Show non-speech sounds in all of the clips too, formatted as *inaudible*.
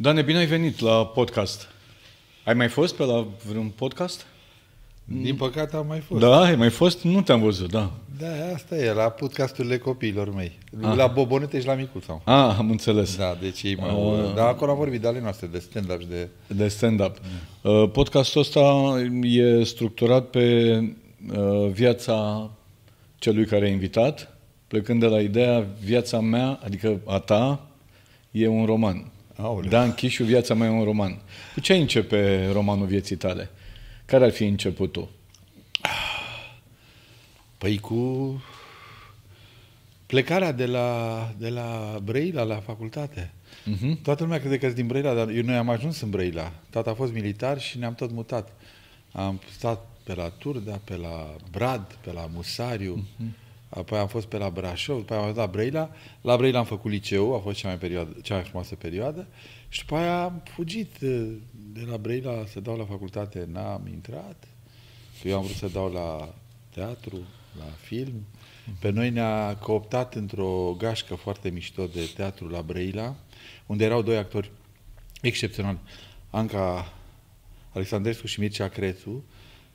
Doamne, bine ai venit la podcast. Ai mai fost pe la vreun podcast? Din păcate am mai fost. Da, ai mai fost? Nu te-am văzut, da. Da, asta e, la podcasturile copiilor mei. Ah. La Bobonete și la Micuț am. Ah, am înțeles. Da, deci ei mai... Uh, ah. da, acolo am vorbit de ale noastre, de stand-up de... De stand-up. Uh, podcastul ăsta e structurat pe uh, viața celui care a invitat, plecând de la ideea viața mea, adică a ta, e un roman. Aoleu. Dan Chișu, Viața mai e un roman. Cu ce începe romanul vieții tale? Care ar fi începutul? Păi cu plecarea de la, de la Brăila la facultate. Uh-huh. Toată lumea crede că din Brăila, dar eu, noi am ajuns în Brăila. Tata a fost militar și ne-am tot mutat. Am stat pe la Turda, pe la Brad, pe la Musariu. Uh-huh apoi am fost pe la Brașov, după aia am ajuns la Brăila. La Brăila am făcut liceu, a fost cea mai, perioadă, cea mai frumoasă perioadă. Și după aia am fugit uh, de la Brăila să dau la facultate, n-am intrat. Eu am vrut să dau la teatru, la film. Pe noi ne-a cooptat într-o gașcă foarte mișto de teatru la Brăila, unde erau doi actori excepționali, Anca Alexandrescu și Mircea Crețu,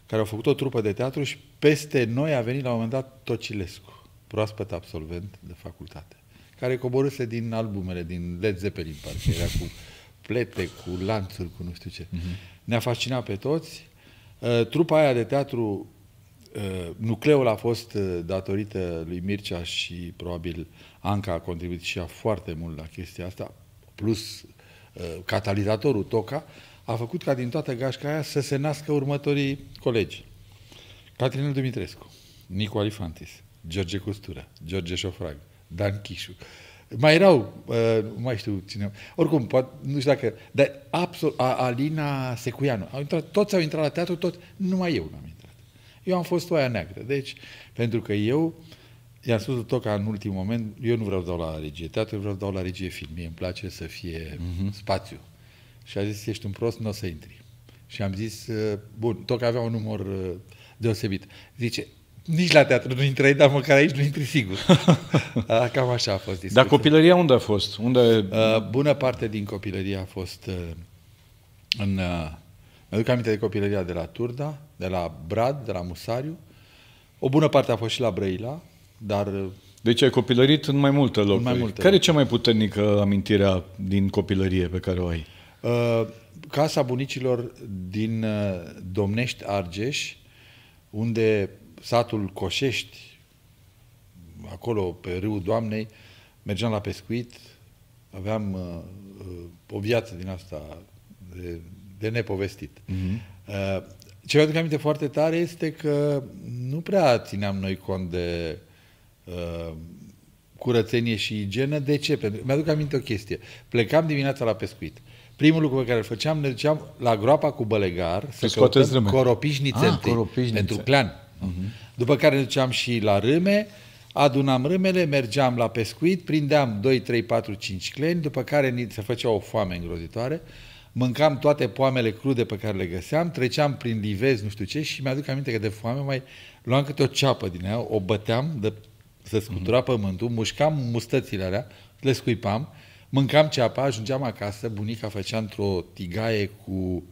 care au făcut o trupă de teatru și peste noi a venit la un moment dat Tocilescu, proaspăt absolvent de facultate, care coborâse din albumele, din Led Zeppelin, parcă era cu plete, cu lanțuri, cu nu știu ce. Uh-huh. Ne-a fascinat pe toți. Uh, trupa aia de teatru, uh, nucleul a fost uh, datorită lui Mircea și probabil Anca a contribuit și ea foarte mult la chestia asta, plus uh, catalizatorul Toca, a făcut ca din toată gașca aia să se nască următorii colegi. Catrinel Dumitrescu, Nicu Alifantis, George Costura, George Șofrag, Dan Chișu. Mai erau, uh, nu mai știu cine. Oricum, poate, nu știu dacă, dar absolut, a, Alina Secuianu. Au intrat, toți au intrat la teatru, tot, numai eu nu am intrat. Eu am fost oaia neagră. Deci, pentru că eu i-am spus tot ca în ultimul moment, eu nu vreau să dau la regie teatru, vreau să dau la regie film. Mie îmi place să fie uh-huh. spațiu și a zis, ești un prost, nu o să intri. Și am zis, uh, bun, tot că avea un număr uh, deosebit. Zice, nici la teatru nu intrai, dar măcar aici nu intri sigur. *laughs* Cam așa a fost discuția. Dar copilăria unde a fost? Unde... Uh, bună parte din copilărie a fost în... mă duc aminte de copilăria de la Turda, de la Brad, de la Musariu. O bună parte a fost și la Brăila, dar... Deci ai copilărit în mai multe locuri. În mai multe Care locuri. e cea mai puternică amintire din copilărie pe care o ai? Uh, Casa bunicilor din uh, Domnești Argeș, unde satul Coșești, acolo pe râul Doamnei, mergeam la pescuit, aveam uh, o viață din asta de, de nepovestit. Mm-hmm. Uh, ce mi-aduc aminte foarte tare este că nu prea țineam noi cont de uh, curățenie și igienă. De ce? Pentru că mi-aduc aminte o chestie. Plecam dimineața la pescuit. Uh, Primul lucru pe care îl făceam, ne duceam la groapa cu bălegar să căutăm râme. coropiși ah, pentru clan. Uh-huh. După care ne duceam și la râme, adunam râmele, mergeam la pescuit, prindeam 2, 3, 4, 5 cleni, după care se făcea o foame îngrozitoare, mâncam toate poamele crude pe care le găseam, treceam prin livezi, nu știu ce, și mi-aduc aminte că de foame mai luam câte o ceapă din ea, o băteam de, să scutura uh-huh. pământul, mușcam mustățile alea, le scuipam, Mâncam ceapa, ajungeam acasă, bunica făcea într-o tigaie cu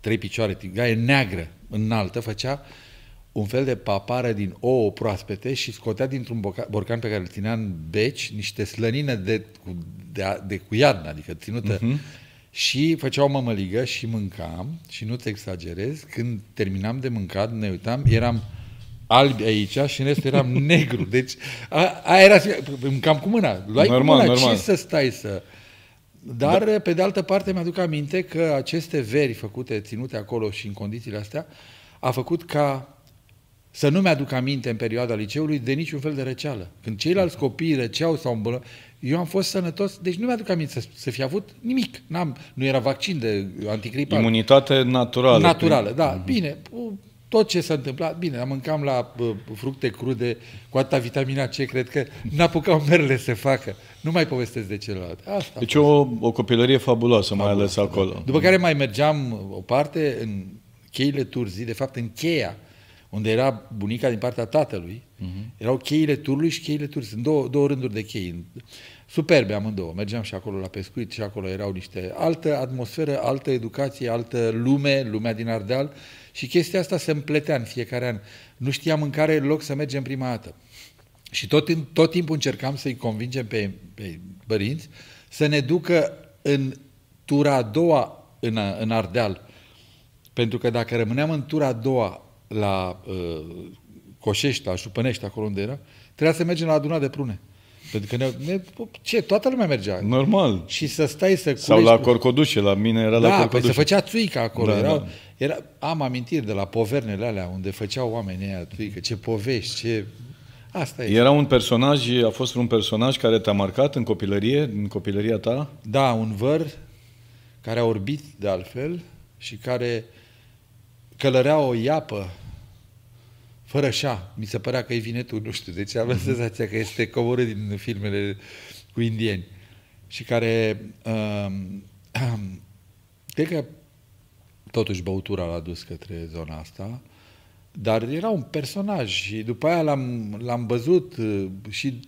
trei picioare, tigaie neagră, înaltă, făcea un fel de papară din ouă proaspete și scotea dintr-un borcan pe care îl ținea în beci niște slănină de, de, de cu iarnă, adică ținută. Uh-huh. Și făceau mămăligă și mâncam și nu te exagerez, când terminam de mâncat, ne uitam, eram albi aici și în restul eram *laughs* negru. Deci a, a era păi, cam cu mâna. Luai normal, cu mâna, normal. ce să stai să... Dar, da. pe de altă parte, mi-aduc aminte că aceste veri făcute, ținute acolo și în condițiile astea, a făcut ca să nu mi-aduc aminte în perioada liceului de niciun fel de răceală. Când ceilalți copii răceau sau îmbolă, eu am fost sănătos, deci nu mi-aduc aminte să, să fi avut nimic. N-am, nu era vaccin de anticripal. Imunitate naturală. Naturală, da. Uh-huh. Bine, tot ce s-a întâmplat, bine, am mâncam la fructe crude cu atâta vitamina C, cred că n-apucau merele să facă. Nu mai povestesc de celălalt. Asta deci o, o copilărie fabuloasă, fabuloasă, mai ales acolo. Da. După care mai mergeam o parte în cheile Turzii, de fapt în cheia, unde era bunica din partea tatălui, uh-huh. erau cheile Turului și cheile Turzii. Sunt două, două rânduri de chei. Superbe amândouă. Mergeam și acolo la pescuit și acolo erau niște... Altă atmosferă, altă educație, altă lume, lumea din Ardeal. Uh, și chestia asta se împletea în fiecare an. Nu știam în care loc să mergem prima dată. Și tot, tot timpul încercam să-i convingem pe, pe părinți să ne ducă în tura a doua în, în Ardeal. Pentru că dacă rămâneam în tura a doua la uh, Coșești, la Șupănești, acolo unde era, trebuia să mergem la adunat de prune. Pentru că ne, ne, ce, toată lumea mergea. Normal. Și să stai să culești... Sau la Corcodușe, la mine era da, la păi Corcodușe. Păi se făcea țuica acolo. Da, erau, da. Era, am amintiri de la povernele alea unde făceau oamenii aia țuică, ce povești, ce... Asta e. Era un personaj, a fost un personaj care te-a marcat în copilărie, în copilăria ta? Da, un văr care a orbit de altfel și care călărea o iapă fără așa, mi se părea că e vinetul, nu știu, deci aveam mhm. senzația că este coborât din filmele cu indieni și care um, um, cred că totuși băutura l-a dus către zona asta, dar era un personaj și după aia l-am, l-am văzut uh, și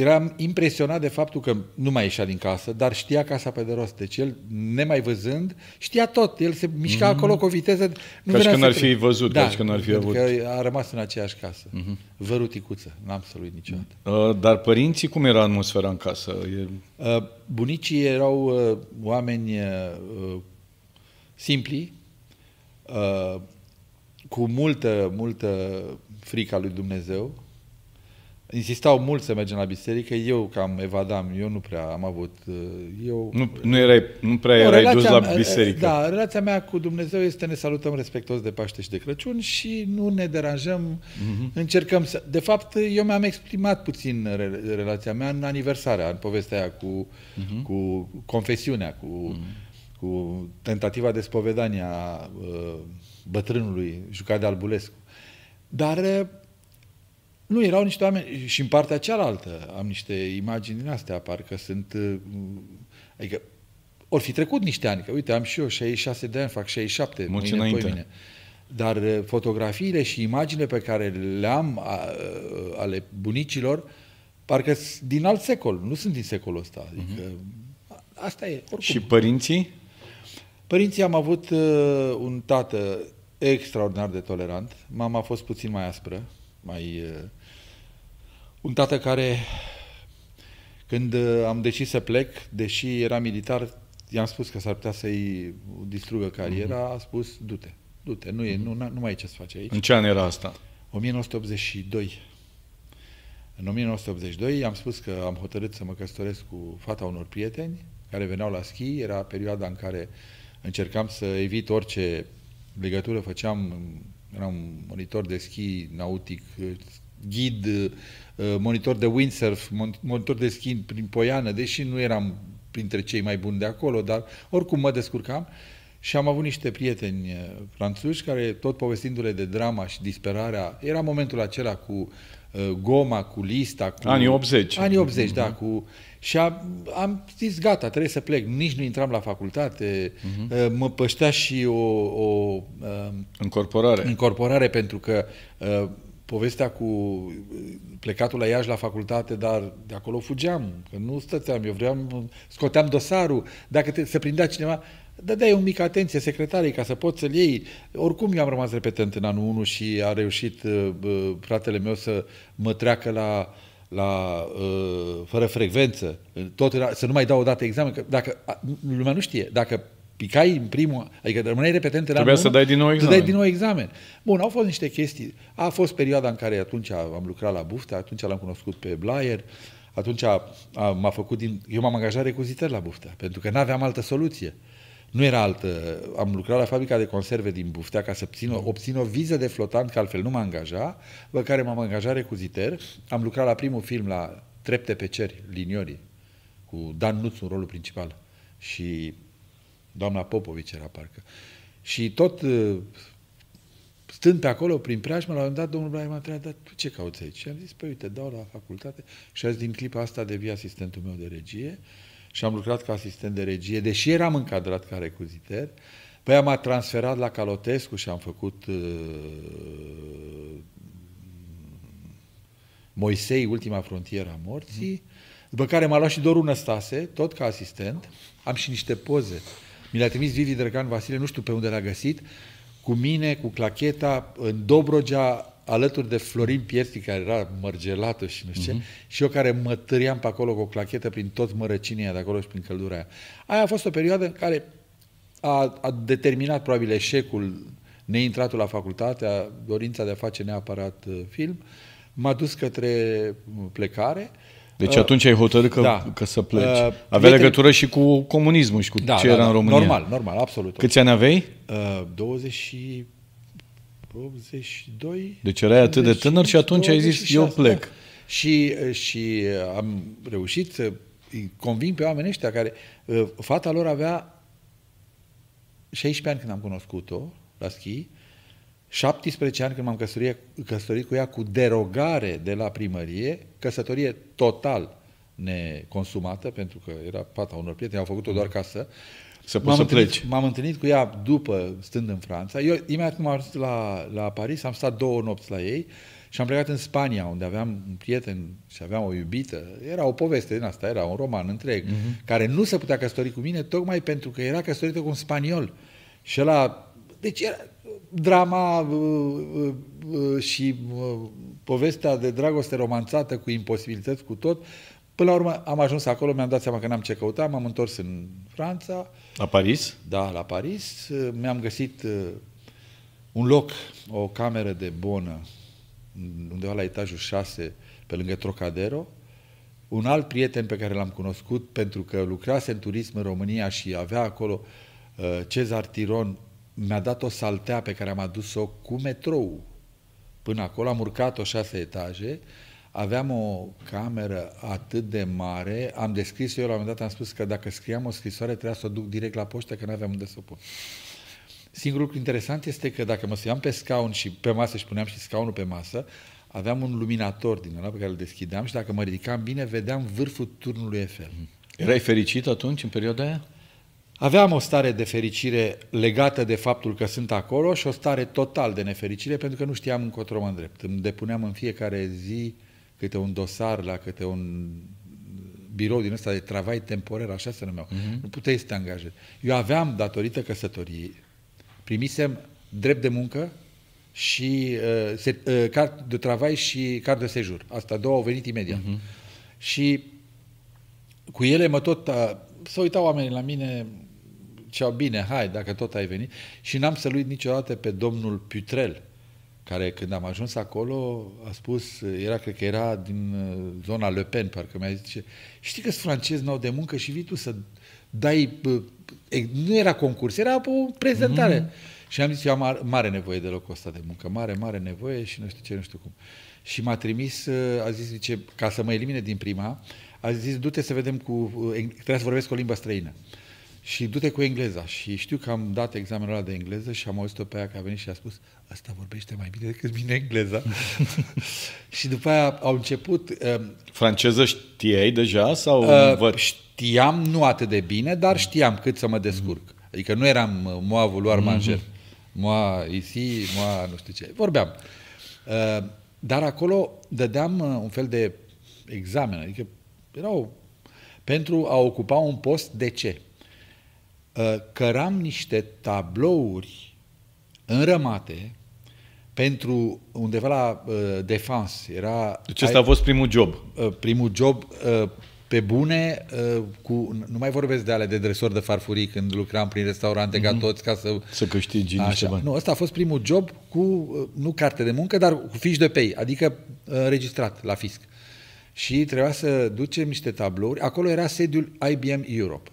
eram impresionat de faptul că nu mai ieșea din casă, dar știa casa pe de rost. Deci el, nemai văzând, știa tot. El se mișca mm-hmm. acolo cu o viteză. Nu ca și când ar fi văzut, da, ca și când ar fi avut. a rămas în aceeași casă. Mm-hmm. Văruticuță. N-am să lui niciodată. Uh, dar părinții, cum era atmosfera în casă? E... Uh, bunicii erau uh, oameni uh, uh simpli, uh, cu multă, multă frica lui Dumnezeu, Insistau mult să mergem la biserică, eu cam evadam, eu nu prea am avut... Uh, eu... Nu, nu, erai, nu prea nu, erai dus la biserică. Da, relația mea cu Dumnezeu este ne salutăm respectos de Paște și de Crăciun și nu ne deranjăm, uh-huh. încercăm să... De fapt, eu mi-am exprimat puțin re- relația mea în aniversarea, în povestea aia cu, uh-huh. cu confesiunea, cu, uh-huh. cu tentativa de spovedanie a uh, bătrânului jucat de Albulescu. Dar uh, nu, erau niște oameni și în partea cealaltă am niște imagini din astea, parcă sunt, uh, adică ori fi trecut niște ani, că uite, am și eu 66 de ani, fac 67, Mulți mâine, înainte. mine. Dar uh, fotografiile și imaginile pe care le-am a, uh, ale bunicilor, parcă din alt secol, nu sunt din secolul ăsta. Mhm. Adică, uh-huh. Asta e, oricum. Și părinții? Părinții am avut uh, un tată extraordinar de tolerant, mama a fost puțin mai aspră, mai... Uh, un tată care, când uh, am decis să plec, deși era militar, i-am spus că s-ar putea să-i distrugă cariera, mhm. a spus, du-te, du-te, nu, e, mhm. nu, nu mai e ce să faci aici. În ce an era asta? 1982. În 1982 am spus că am hotărât să mă căsătoresc cu fata unor prieteni care veneau la schi. Era perioada în care încercam să evit orice legătură. Făceam, eram monitor de schi nautic, ghid, uh, monitor de windsurf, monitor de schin prin Poiană, deși nu eram printre cei mai buni de acolo, dar oricum mă descurcam. Și am avut niște prieteni uh, franțuși care, tot povestindu-le de drama și disperarea, era momentul acela cu uh, goma, cu lista. Cu... Anii 80. Anii 80, uh-huh. da. Mhm. Cu... Și am, am zis, gata, trebuie să plec. Nici nu intram la facultate. Uh-huh. Mă păștea și o... o Încorporare. Încorporare, pentru că povestea cu plecatul la Iași la facultate, dar de acolo fugeam, că nu stăteam, eu vreau, scoteam dosarul, dacă te, se prindea cineva, dai un mic atenție secretarii ca să poți să-l iei. Oricum eu am rămas repetent în anul 1 și a reușit uh, uh, fratele meu să mă treacă la, la uh, fără frecvență, tot, să nu mai dau o dată examen, că dacă lumea nu știe, dacă picai în primul, adică rămâneai repetent în Trebuia anul, să dai din nou examen. Să dai din nou examen. Bun, au fost niște chestii. A fost perioada în care atunci am lucrat la bufta, atunci l-am cunoscut pe Blair, atunci m-a făcut din... Eu m-am angajat recuzitări la bufta, pentru că n-aveam altă soluție. Nu era altă... Am lucrat la fabrica de conserve din Buftea ca să obțin o, obțin o viză de flotant, că altfel nu m m-a angaja, pe care m-am angajat recuziter. Am lucrat la primul film, la Trepte pe ceri, Liniorii, cu Dan Nuțu în rolul principal. Și doamna Popovici era parcă. Și tot uh, stând pe acolo, prin preajmă, la un moment dat, domnul Blaie m-a întrebat, dar tu ce cauți aici? Și am zis, păi uite, dau la facultate și azi din clipa asta devii asistentul meu de regie și am lucrat ca asistent de regie, deși eram încadrat ca recuziter, Păi am transferat la Calotescu și am făcut uh, Moisei, ultima frontieră a morții, mm. după care m-a luat și Doru Năstase, tot ca asistent. Am și niște poze mi l a trimis Vivi Drăgan Vasile, nu știu pe unde l-a găsit, cu mine, cu clacheta, în Dobrogea, alături de Florin Pierti, care era mărgelată și nu știu uh-huh. ce, mhm. și eu care mă târiam pe acolo cu o clachetă prin tot mărăcinia de acolo și prin căldura aia. Aia a fost o perioadă în care a, a determinat probabil eșecul, neintratul la facultate, a, dorința de a face neapărat uh, film, m-a dus către uh, plecare, uh, deci uh, atunci ai hotărât că, da. că să pleci. Uh, avea Prieteni... legătură și cu comunismul și cu da, ce da, era da, în România. Normal, normal, absolut. Câți ani aveai? Uh, 20 și... 82... Deci erai atât de tânăr și atunci 26, ai zis, eu plec. Da. Și, uh, și am reușit să convin conving pe oamenii ăștia care... Fata lor avea 16 ani când am cunoscut-o la schi 17 ani când m-am căsătorit, căsătorit cu ea cu derogare de la primărie, căsătorie total neconsumată, pentru că era pata unor prieteni, au făcut-o doar ca să... Să poți să pleci. M-am întâlnit cu ea după, stând în Franța. Eu, imediat m am ajuns la, la Paris, am stat două nopți la ei și am plecat în Spania, unde aveam un prieten și aveam o iubită. Era o poveste din asta, era un roman întreg, uh-huh. care nu se putea căsători cu mine, tocmai pentru că era căsătorită cu un spaniol. Și ăla... Deci era, drama uh, uh, uh, și povestea de dragoste romanțată cu imposibilități, cu tot, Până la urmă am ajuns acolo, mi-am dat seama că n-am ce căuta, m-am întors în Franța. La Paris? Da, la Paris. Mi-am găsit un loc, o cameră de bonă, undeva la etajul 6, pe lângă Trocadero. Un alt prieten pe care l-am cunoscut pentru că lucrase în turism în România și avea acolo Cezar Tiron, mi-a dat o saltea pe care am adus-o cu metrou. Până acolo am urcat-o șase etaje, aveam o cameră atât de mare, am descris eu la un moment dat, am spus că dacă scriam o scrisoare trebuia să o duc direct la poștă, că nu aveam unde să o pun. Singurul lucru interesant este că dacă mă stăteam pe scaun și pe masă și puneam și scaunul pe masă, aveam un luminator din ăla pe care îl deschideam și dacă mă ridicam bine, vedeam vârful turnului Eiffel. Erai fericit atunci, în perioada aia? Aveam o stare de fericire legată de faptul că sunt acolo și o stare total de nefericire pentru că nu știam încotro mă îndrept. Îmi depuneam în fiecare zi câte un dosar la câte un birou din ăsta de travai temporar, așa se numeau. Mm-hmm. Nu puteai să te angajezi. Eu aveam, datorită căsătoriei, primisem drept de muncă și uh, se, uh, card de travai și card de sejur. Asta două au venit imediat. Mm-hmm. Și cu ele mă tot... Uh, să uitau oamenii la mine ziceau, bine, hai, dacă tot ai venit. Și n-am să niciodată pe domnul Putrel, care când am ajuns acolo a spus, era, cred că era din uh, zona Le Pen, parcă mi-a zis, știi că sunt francezi, n-au de muncă și vii tu să dai, uh, nu era concurs, era o prezentare. Mm-hmm. Și am zis, eu am mare nevoie de locul ăsta de muncă, mare, mare nevoie și nu știu ce, nu știu cum. Și m-a trimis, uh, a zis, zice, ca să mă elimine din prima, a zis, du-te să vedem cu, Trebuie să vorbesc o limbă străină și du-te cu engleza. Și știu că am dat examenul ăla de engleză și am auzit-o pe aia care a venit și a spus asta vorbește mai bine decât mine engleza. *laughs* și după aia au început... Uh, Franceză știai deja sau uh, Știam nu atât de bine, dar mm. știam cât să mă descurc. Mm-hmm. Adică nu eram moa vouloir mm-hmm. manger, mm-hmm. moa ici, moa nu știu ce. Vorbeam. Uh, dar acolo dădeam un fel de examen, adică erau pentru a ocupa un post de ce? Uh, căram niște tablouri înrămate pentru undeva la uh, defans. Era, deci ăsta a fost primul job. Uh, primul job uh, pe bune, uh, cu, nu mai vorbesc de ale de dresor de farfurii când lucram prin restaurante mm-hmm. ca mhm. toți ca să... Să câștigi așa. niște bani. Nu, ăsta a fost primul job cu, uh, nu carte de muncă, dar cu fiș de pei, adică uh, înregistrat uh, la fisc. Și trebuia să ducem niște tablouri. Acolo era sediul IBM Europe.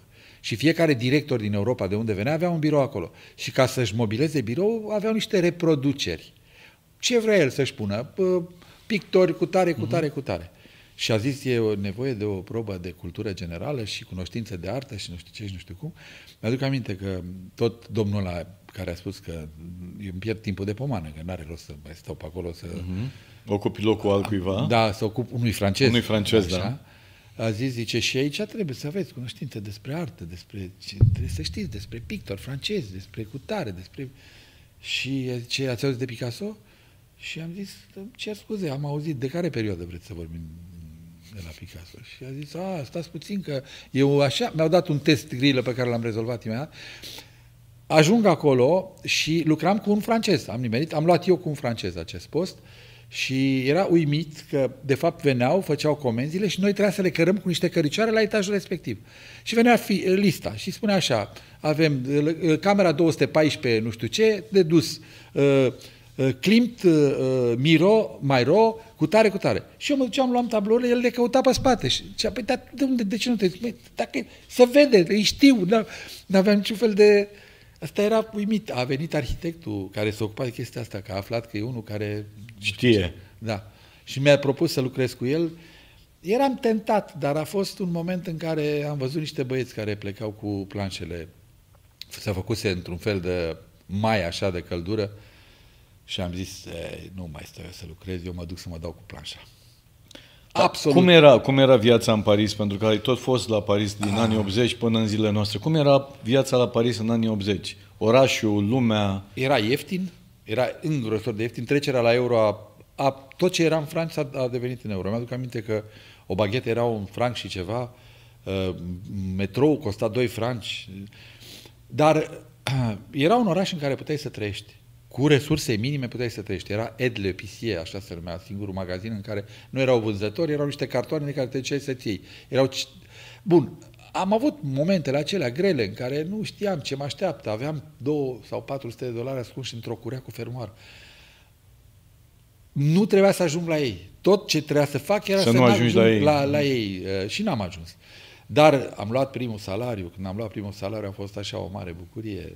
Și fiecare director din Europa de unde venea avea un birou acolo. Și ca să-și mobileze birou aveau niște reproduceri. Ce vrea el să-și pună? Pictori cu tare, cu mhm. tare, cu tare. Și a zis, e o nevoie de o probă de cultură generală și cunoștințe de artă și nu știu ce și nu știu cum. Mi-aduc aminte că tot domnul ăla care a spus că eu îmi pierd timpul de pomană, că n-are rost să mai stau pe acolo să... Uh-huh. Ocupi locul altcuiva. Da, să ocup unui francez. Unui francez, așa. da a zis, zice, și aici trebuie să aveți cunoștință despre artă, despre ce trebuie să știți, despre pictor francez, despre cutare, despre... Și ce ați auzit de Picasso? Și am zis, cer scuze, am auzit, de care perioadă vreți să vorbim de la Picasso? Și a zis, a, stați puțin că eu așa, mi-au dat un test grilă pe care l-am rezolvat imediat, Ajung acolo și lucram cu un francez, am nimerit, am luat eu cu un francez acest post, uh, și era uimit că, de fapt, veneau, făceau comenzile și noi trebuia să le cărăm cu niște căricioare la etajul respectiv. Și venea fi, lista și spunea așa, avem camera 214, nu știu ce, de dus, ă, ă, Klimt, ă, Miro, Mairo, cu tare, cu tare. Și eu mă duceam, luam tablourile, el le căuta pe spate. Și zicea, păi, dar de unde, de ce nu te... Bă, păi, dacă, să vede, îi știu, nu aveam niciun fel de... Uh, Asta era uimit. A venit arhitectul care se ocupa de chestia asta, că a aflat că e unul care... Știe. Da. Și mi-a propus să lucrez cu el. Eram tentat, dar a fost un moment în care am văzut niște băieți care plecau cu planșele. Se făcuse într-un fel de mai așa de căldură și am zis, eh, nu mai stau eu să lucrez, eu mă duc să mă dau cu planșa. Absolut. Cum era, cum era viața în Paris? Pentru că ai tot fost la Paris din ah. anii 80 până în zilele noastre. Cum era viața la Paris în anii 80? Orașul, lumea... Era ieftin, era îngrosor de ieftin. Trecerea la euro a, a tot ce era în Franța a devenit în euro. Mi-aduc aminte că o baghetă era un franc și ceva, uh, metrou costa 2 franci, dar uh, *clears throat* era un oraș în care puteai să trăiești cu resurse minime puteai să trăiești. Era Ed Le Pissier, așa se numea, singurul magazin în care nu erau vânzători, erau niște cartoane de care te duceai să-ți iei. Erau... Bun, am avut momentele acelea grele în care nu știam ce mă așteaptă. Aveam 2 sau 400 de dolari ascunși într-o curea cu fermoar. Nu trebuia să ajung la ei. Tot ce trebuia să fac era să, să nu ajungi ajung la ei. La, la ei. Uh, și n-am ajuns. Dar am luat primul salariu. Când am luat primul salariu a fost așa o mare bucurie.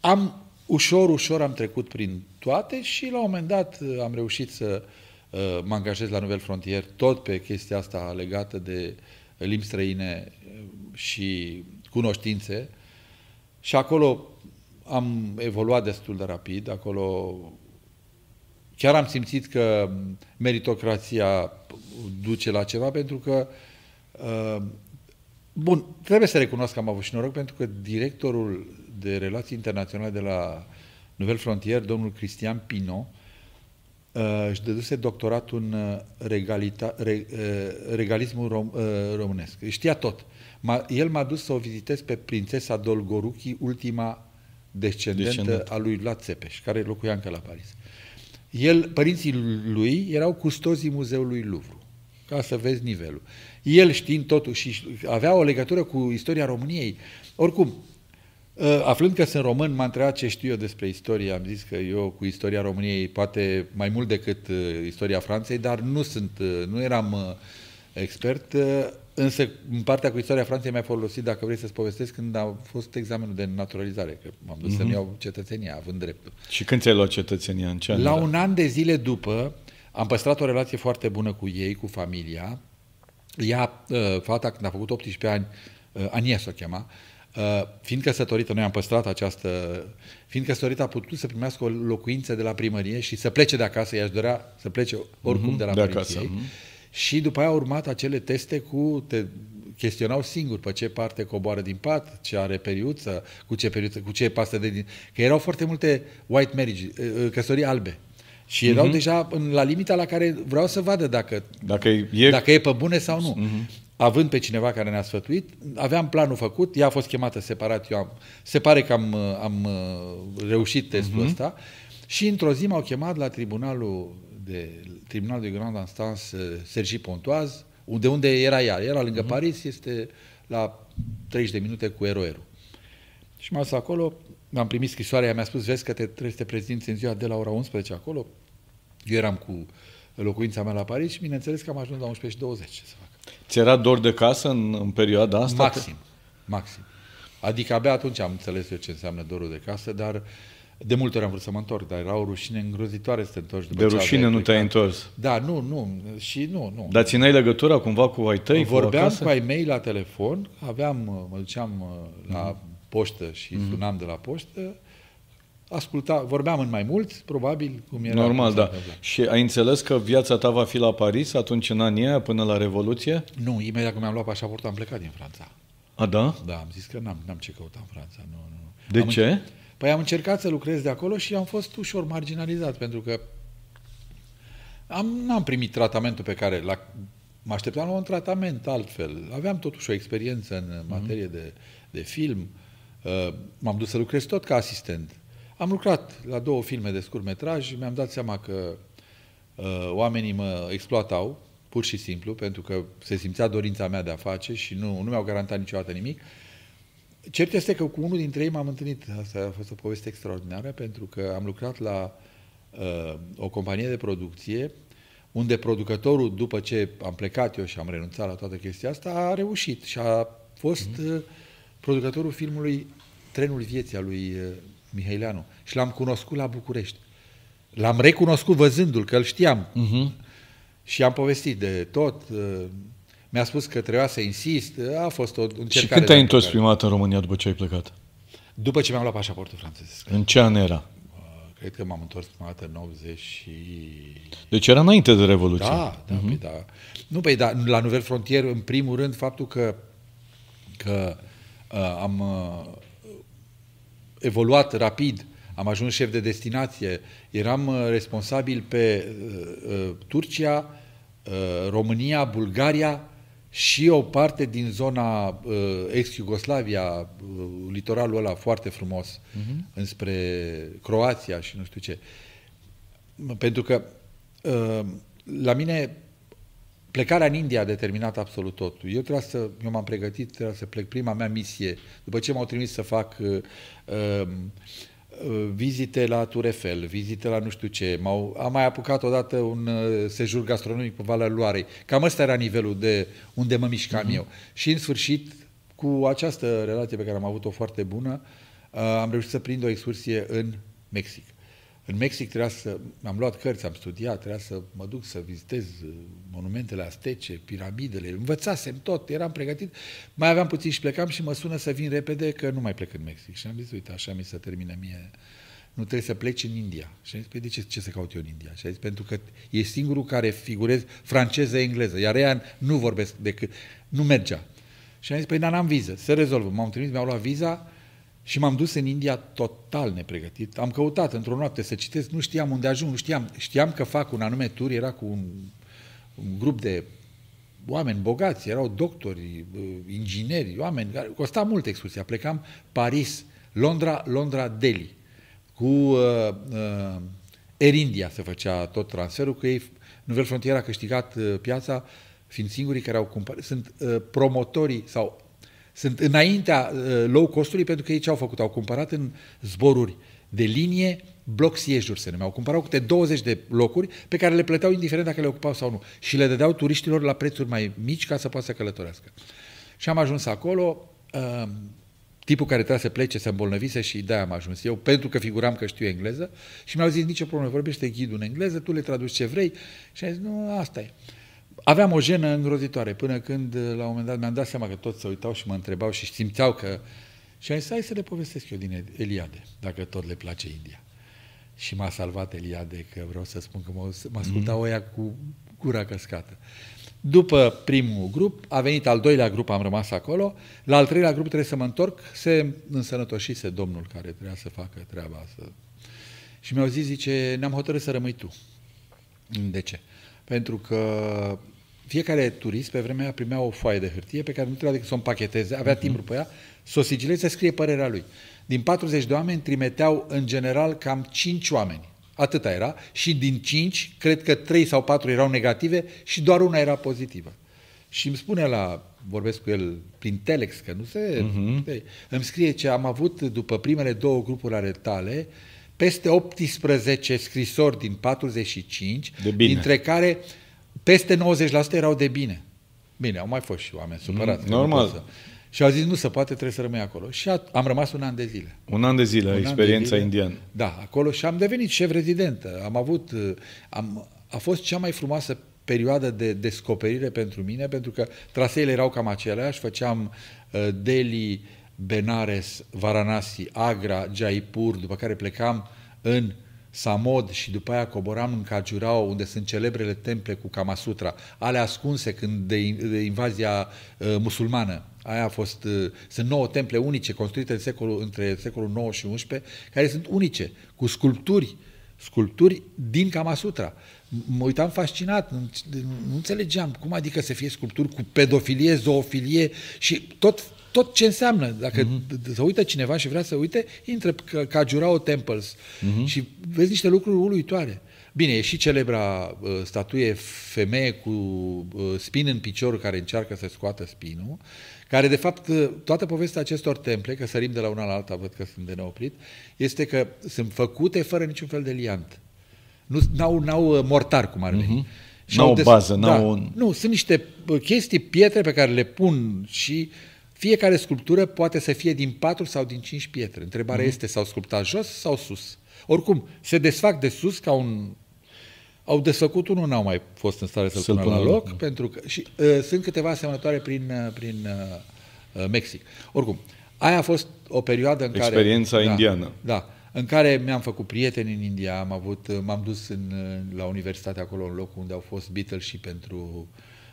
Am ușor, ușor am trecut prin toate și la un moment dat uh, am reușit să uh, mă angajez la Nouvelle Frontier tot pe chestia asta legată de limbi străine uh, și cunoștințe și acolo am evoluat destul de rapid, acolo chiar am simțit că meritocrația duce la ceva pentru că Bun, trebuie să recunosc că am avut și noroc pentru că directorul de Relații Internaționale de la Nouvelle Frontier, domnul Cristian Pino, uh, își dăduse doctoratul în uh, regalita, re, uh, regalismul rom, românesc. Știa tot. El m-a dus să o vizitez pe prințesa Dolgoruchi, ultima descendentă Descendent. a lui Vlad Țepeș, care locuia încă la Paris. El, părinții lui erau custozii Muzeului Louvre, ca să vezi nivelul. El știind totuși, și avea o legătură cu istoria României. Oricum, Uh, aflând că sunt român, m-a întrebat ce știu eu despre istorie. Am zis că eu cu istoria României poate mai mult decât uh, istoria Franței, dar nu sunt, uh, nu eram expert. Însă, în partea cu istoria Franței mi-a folosit, dacă vrei să-ți povestesc, când a fost examenul de naturalizare, că m-am dus mm-hmm. să-mi mhm. iau cetățenia, având dreptul. Și când ți-ai luat cetățenia? În ce La un an de zile după, am păstrat o relație foarte bună cu ei, cu familia. Ea, fata, când a făcut 18 ani, s o chema, Uh, fiind căsătorită, noi am păstrat această... Fiind căsătorită, a putut să primească o locuință de la primărie și să plece de acasă. I-aș dorea să plece mhm, oricum uh-huh, de la de acasă. Ei. Mhm. Uh-huh. Și după aia a urmat acele teste cu... Te chestionau singur pe ce parte coboară din pat, ce are periuță, cu ce, periuță, cu ce pastă de din... Că erau foarte multe white marriage, uh, uh, căsătorii albe. Și erau uh-huh. deja în, la limita la care vreau să vadă dacă, dacă, e... dacă e pe bune sau nu. Uh-huh având pe cineva care ne-a sfătuit, aveam planul făcut, ea a fost chemată separat, eu am, se pare că am, am uh, reușit testul uh-huh. ăsta și într-o zi m-au chemat la tribunalul de, tribunalul de Grand Instance uh, Sergi Pontoaz, de unde era ea, era lângă uh-huh. Paris, este la 30 de minute cu Eroeru. Și m-am dus acolo, am primit scrisoarea, ea mi-a spus, vezi că te, trebuie să te prezinți în ziua de la ora 11 acolo. Eu eram cu locuința mea la Paris și bineînțeles că am ajuns la 11 și 20. Ți era dor de casă în, în perioada asta? Maxim, maxim. Adică abia atunci am înțeles eu ce înseamnă dorul de casă, dar de multe ori am vrut să mă întorc, dar era o rușine îngrozitoare să te întorci. După de rușine nu te-ai întors. Da, nu, nu, și nu, nu. Dar țineai legătura cumva cu ai tăi? Vorbeam cu, cu ai mei la telefon, aveam, mă duceam la mm-hmm. poștă și mm-hmm. sunam de la poștă, asculta, vorbeam în mai mulți, probabil, cum era. Normal, da. Și ai înțeles că viața ta va fi la Paris atunci în anii aia, până la Revoluție? Nu, imediat cum mi-am luat pașaportul am plecat din Franța. A, da? Da, am zis că n-am, n-am ce căuta în Franța. Nu, nu. De am ce? Înce- păi am încercat să lucrez de acolo și am fost ușor marginalizat, pentru că am, n-am primit tratamentul pe care la, mă așteptam la un tratament altfel. Aveam totuși o experiență în mhm. materie mm-hmm. de, de film. Uh, m-am dus să lucrez tot ca asistent. Am lucrat la două filme de scurtmetraj și mi-am dat seama că uh, oamenii mă exploatau, pur și simplu, pentru că se simțea dorința mea de a face și nu, nu mi-au garantat niciodată nimic. Cert este că cu unul dintre ei m-am întâlnit. Asta a fost o poveste extraordinară, pentru că am lucrat la uh, o companie de producție unde producătorul, după ce am plecat eu și am renunțat la toată chestia asta, a reușit și a fost mm-hmm. producătorul filmului Trenul Vieții a lui uh, Mihaileanu, și l-am cunoscut la București. L-am recunoscut văzându-l, că îl știam. Uh-huh. Și am povestit de tot. Uh, mi-a spus că trebuia să insist. A fost o încercare. Și când te-ai întors prima dată în România după ce ai plecat? După ce mi-am luat pașaportul francez. În ce an era? Uh, cred că m-am întors prima dată în 80 și... Deci era înainte de Revoluție. Da, da, uh-huh. da. Nu, păi, da, la nivel frontier, în primul rând, faptul că, că uh, am... Uh, evoluat rapid, am ajuns șef de destinație, eram uh, responsabil pe uh, uh, Turcia, uh, România, Bulgaria și o parte din zona uh, ex-Iugoslavia, uh, litoralul ăla foarte frumos, uh-huh. înspre Croația și nu știu ce. Pentru că la mine Plecarea în India a determinat absolut totul. Eu, trebuia să, eu m-am pregătit, trebuia să plec prima mea misie. După ce m-au trimis să fac uh, um, uh, vizite la Tour Eiffel, vizite la nu știu ce, m-au, am mai apucat odată un uh, sejur gastronomic pe Valea Luarei. Cam ăsta era nivelul de unde mă mișcam mm-hmm. eu. Și în sfârșit, cu această relație pe care am avut-o foarte bună, uh, am reușit să prind o excursie în Mexic. În Mexic trebuia să... Am luat cărți, am studiat, trebuia să mă duc să vizitez uh, monumentele astece, piramidele, învățasem tot, eram pregătit, mai aveam puțin și plecam și mă sună să vin repede că nu mai plec în Mexic. Și am zis, uite, așa mi se termină mie nu trebuie să pleci în India. Și am zis, păi de ce, ce să caut eu în India? Și a zis, pentru că e singurul care figurez franceză, engleză, iar ea nu vorbesc decât, nu mergea. Și am zis, păi, dar n-am viză, se rezolvă. M-am trimis, mi-au luat viza, și m-am dus în India total nepregătit. Am căutat într-o noapte să citesc, nu știam unde ajung, nu știam. Știam că fac un anume tur, era cu un, un grup de oameni bogați, erau doctori, uh, ingineri, oameni care costa mult excursia. Plecam Paris, Londra, Londra, Delhi. Cu uh, uh, Air India se făcea tot transferul, că ei, Nouvelle Frontier a câștigat uh, piața fiind singurii care au cumpărat, sunt uh, promotorii sau sunt înaintea uh, low costului pentru că ei ce au făcut? Au cumpărat în zboruri de linie bloc siejuri se numeau. Cumpărau câte 20 de locuri pe care le plăteau indiferent dacă le ocupau sau nu. Și le dădeau turiștilor la prețuri mai mici ca să poată să călătorească. Și am ajuns acolo, uh, tipul care trebuia să plece se îmbolnăvise și de am ajuns eu, pentru că figuram că știu engleză și mi-au zis nicio problemă, vorbește ghidul în engleză, tu le traduci ce vrei și am zis, nu, asta e aveam o jenă îngrozitoare, până când, uh, la un moment dat, mi-am dat seama că toți se uitau și mă întrebau și simțeau că... Și am zis, hai să le povestesc eu din Eliade, dacă tot le place India. Și m-a salvat Eliade, că vreau să spun că mă ascultau mm. ăia cu gura căscată. După primul grup, a venit al doilea grup, am rămas acolo, la al treilea grup trebuie să mă întorc, se însănătoșise domnul care trebuia să facă treaba asta. Și mi-au zis, zice, ne-am hotărât să rămâi tu. De ce? Pentru că fiecare turist pe vremea aia primea o foaie de hârtie pe care nu trebuia decât să o împacheteze, avea uh-huh. Mhm. timbru pe ea, să o sigileze, să scrie părerea lui. Din 40 de oameni trimeteau în general cam 5 oameni. Atâta era. Și din 5, cred că 3 sau 4 erau negative și doar una era pozitivă. Și îmi spune la, vorbesc cu el prin telex, că nu se... Uh-huh. Îmi scrie ce am avut după primele două grupuri ale tale, peste 18 scrisori din 45, dintre care peste 90% erau de bine. Bine, au mai fost și oameni mm, supărați. Normal. Și au zis, nu se poate, trebuie să rămâi acolo. Și a, am rămas un an de zile. Un an de zile, un experiența indiană. Da, acolo și am devenit șef rezident. Am avut, uh, am, a fost cea mai frumoasă perioadă de descoperire pentru mine, pentru că traseele erau cam aceleași, făceam uh, Delhi, Benares, Varanasi, Agra, Jaipur, după care plecam în Samod și după aia coboram în Cajurao, unde sunt celebrele temple cu Kamasutra, ale ascunse când de, de invazia uh, musulmană. Aia a fost, uh, sunt nouă temple unice construite în secolul, între secolul 9 și 11, care sunt unice, cu sculpturi, sculpturi din Kamasutra. Mă uitam fascinat, nu, nu înțelegeam cum adică să fie sculpturi cu pedofilie, zoofilie și tot tot ce înseamnă. Dacă uh-huh. se uită cineva și vrea să uite, intră ca, ca Jurao Temples uh-huh. și vezi niște lucruri uluitoare. Bine, e și celebra uh, statuie femeie cu uh, spin în picior care încearcă să scoată spinul, care de fapt uh, toată povestea acestor temple, că sărim de la una la alta, văd că sunt de neoprit, este că sunt făcute fără niciun fel de liant. Nu n-au, n-au uh, mortar, cum ar veni. Mm-hmm. N-au des- bază, da, n-au... Nu, sunt niște uh, chestii, pietre pe care le pun și uh, fiecare sculptură poate să fie din 4 sau din 5 pietre. Întrebarea mm-hmm. este, s-au sculptat jos sau sus? Oricum, se desfac de sus ca un... Au desfăcut unul, n-au mai fost în stare să-l pună, pună la loc, loc. Da. pentru că... Și uh, sunt câteva asemănătoare prin, uh, prin uh, uh, Mexic. Oricum, aia a fost o perioadă în Experiența care... Experiența da, indiană. Da, în care mi-am făcut prieteni în India, am avut, uh, m-am dus în, la universitate acolo, în locul unde au fost Beatles și pentru,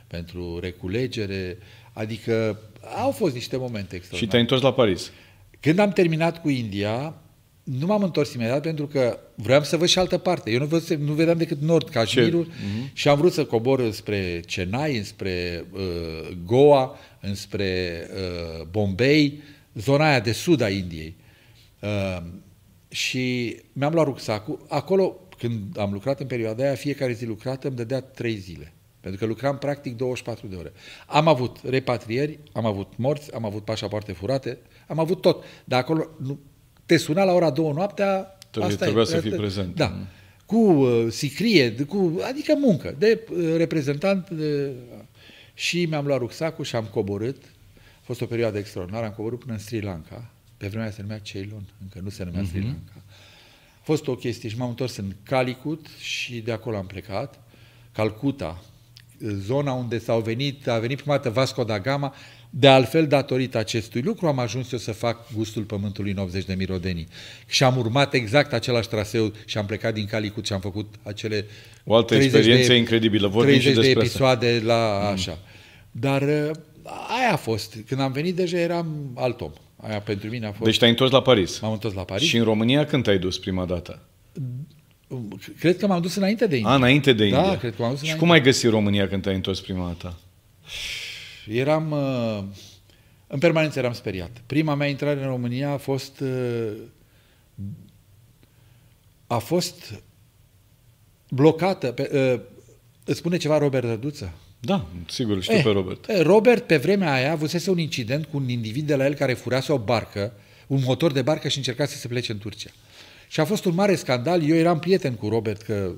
pentru reculegere, uh, Adică au fost niște momente extraordinare. Și te-ai întors la Paris. Când am terminat cu India, nu m-am întors imediat pentru că vreau să văd și altă parte. Eu nu, văd, nu vedeam decât nord, Cașmirul, uh-huh. și am vrut să cobor spre Chennai, spre uh, Goa, spre uh, Bombay, zona aia de sud a Indiei. Uh, și mi-am luat rucsacul. Acolo, când am lucrat în perioada aia, fiecare zi lucrată îmi dădea trei zile. Pentru că lucram practic 24 de ore. Am avut repatrieri, am avut morți, am avut pașapoarte furate, am avut tot. Dar acolo nu, te suna la ora două noaptea, Trebuie, asta trebuia e, să fii prezent. Da. Mm. Cu uh, sicrie, cu, adică muncă, de uh, reprezentant. De, și mi-am luat rucsacul și am coborât. A fost o perioadă extraordinară, am coborât până în Sri Lanka. Pe vremea se numea Ceylon, încă nu se numea uh-huh. Sri mhm. Lanka. A fost o chestie și m-am întors în Calicut și de acolo am plecat. Calcuta, zona unde s-au venit, a venit prima dată Vasco da Gama, de altfel, datorită acestui lucru, am ajuns eu să fac gustul pământului în 80 de mirodenii. Și am urmat exact același traseu și am plecat din Calicut și am făcut acele o altă experiență de, incredibilă. Vorbim 30 și de episoade asta. la mm. așa. Mm. Dar uh, aia a fost. Când am venit deja eram alt om. Aia pentru mine a fost. Deci te-ai întors la Paris. M-am întors la Paris. Și în România când te-ai dus prima dată? Deci, cred că m-am dus înainte de India. A, înainte de da, India. Da, cred că m-am dus Și înainte. cum ai găsit România când te-ai întors prima dată? Eram... Uh, în permanență eram speriat. Prima mea intrare în România a fost... Uh, a fost blocată. Pe, uh, îți spune ceva Robert Răduță? Da, sigur, știu eh, pe Robert. Eh, Robert, pe vremea aia, avusese un incident cu un individ de la el care furase o barcă, un motor de barcă și încerca să se plece în Turcia. Și a fost un mare scandal, eu eram prieten cu Robert, că,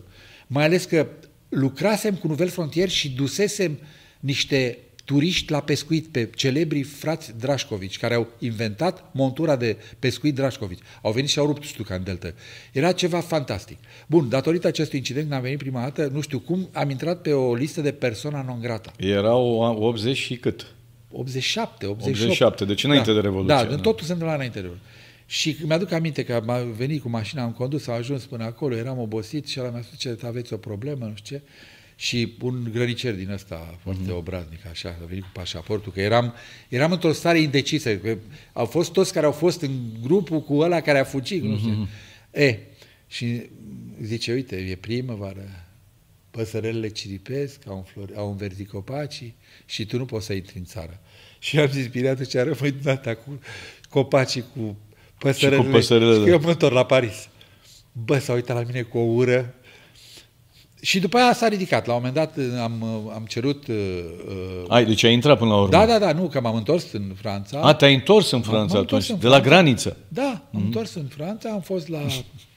mai ales că lucrasem cu Nouvelle Frontier și dusesem niște turiști la pescuit pe celebrii frați Drașcovici, care au inventat montura de pescuit Drașcovici. Au venit și au rupt stuca în delta. Era ceva fantastic. Bun, datorită acestui incident, n-am venit prima dată, nu știu cum, am intrat pe o listă de persoana non grata. Erau 80 și cât? 87, 88. 87, deci înainte da, de Revoluție. Da, da. totul suntem la înainte de Revoluție. Și mi-aduc aminte că am venit cu mașina, am condus, am ajuns până acolo, eram obosit și ăla mi-a spus ce aveți o problemă, nu știu ce. Și un grănicer din ăsta foarte mm-hmm. obraznic, așa, a venit cu pașaportul, că eram, eram într-o stare indecisă, că au fost toți care au fost în grupul cu ăla care a fugit, mm-hmm. nu știu. Mhm, mhm. E, și zice, uite, e primăvară, păsărelele ciripesc, au, înflori, au înverzit copacii și tu nu poți să intri în țară. Și am zis, bine, atunci rămâi data cu copacii cu păsările, și cu păsările. Și eu mă întorc la Paris. Bă, s-a uitat la mine cu o ură. Și după aia s-a ridicat. La un moment dat uh, am, uh, am cerut... Uh, uh, Ai, deci ai intrat până la urmă. Da, da, da, nu, că m-am întors în Franța. A, te-ai întors în Franța atunci, în Franța. de la graniță. Da, mm-hmm. am întors în Franța, am fost la,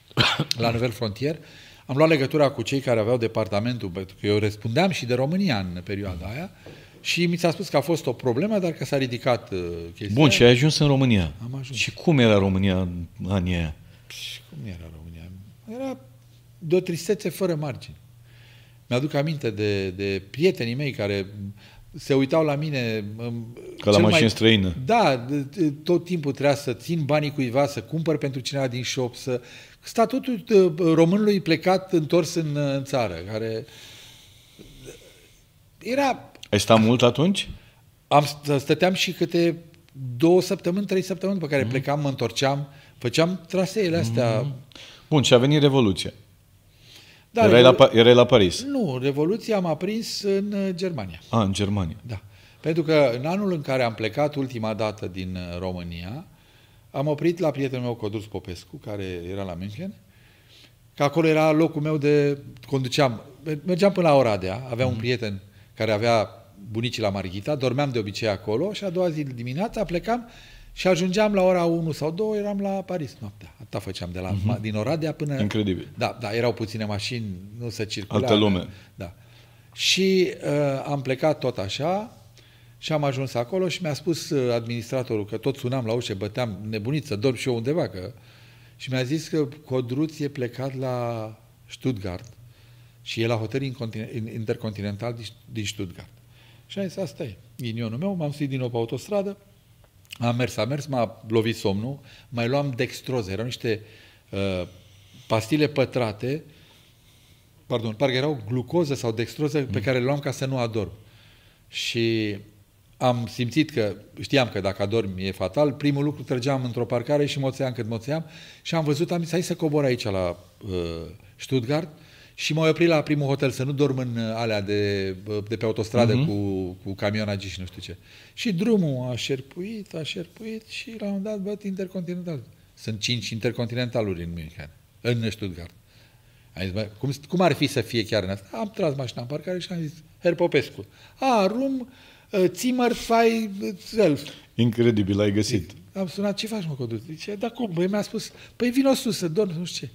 *coughs* la nivel frontier. Am luat legătura cu cei care aveau departamentul, pentru că eu răspundeam și de România în perioada aia. Uh, și mi s-a spus că a fost o problemă, dar că s-a ridicat uh, chestia. Bun, și ai ajuns în România. Am ajuns. Și cum era România în anii aia? Și păi, cum era România? Era de o tristețe fără margini. Mi-aduc aminte de, de prietenii mei care se uitau la mine... Um, Ca la mașini mai... străină. Da, tot timpul trebuia să țin banii cuiva, să cumpăr pentru cineva din shop, să... Statutul uh, românului plecat, întors în, uh, în țară, care... Era ai stat mult atunci? Am, stăteam și câte două săptămâni, trei săptămâni pe care mm. plecam, mă întorceam, făceam traseele astea. Mm. Bun, și a venit Revoluția. Da, erai, la, erai la Paris. Nu, Revoluția m-a prins în uh, Germania. A, ah, în Germania. Da. Pentru că în anul în care am plecat ultima dată din uh, România, am oprit la prietenul meu Codruț Popescu, care era la München, că acolo era locul meu de... conduceam, mergeam până la Oradea, aveam mm. un mhm. prieten care avea bunicii la Marghita, dormeam de obicei acolo și a doua zi dimineața plecam și ajungeam la ora 1 sau 2, eram la Paris noaptea. Atâta făceam de la, uh-huh. din Oradea până... Incredibil. Da, da, erau puține mașini, nu se circula. Altă lume. Da. Și uh, am plecat tot așa și am ajuns acolo și mi-a spus uh, administratorul că tot sunam la ușă, băteam nebunit să dorm și eu undeva, că... Și mi-a zis că Codruț e plecat la Stuttgart și e la hotel intercontinental din Stuttgart. Și am zis, asta e, ghinionul meu, m-am suit din nou pe autostradă, am mers, am mers, m-a lovit somnul, mai luam dextroze, erau niște uh, pastile pătrate, pardon, parcă erau glucoză sau dextroze mm. pe care le luam ca să nu adorm. Și am simțit că, știam că dacă adorm e fatal, primul lucru trăgeam într-o parcare și moțeam cât moțeam și am văzut, am zis, hai să cobor aici la uh, Stuttgart și m-au oprit la primul hotel să nu dorm în alea de, de pe autostradă uh-huh. cu, cu camionagii și nu știu ce. Și drumul a șerpuit, a șerpuit și la un dat băt intercontinental. Sunt cinci intercontinentaluri în München, în Stuttgart. Am zis, bă, cum, cum ar fi să fie chiar în asta? Am tras mașina în parcare și am zis, Her Popescu, a, rum, țimăr, ă, fai, self. Incredibil, ai găsit. Am sunat, ce faci, mă, Codruț? Zice, da cum? Băi, mi-a spus, păi vino sus să dorm, nu știu ce.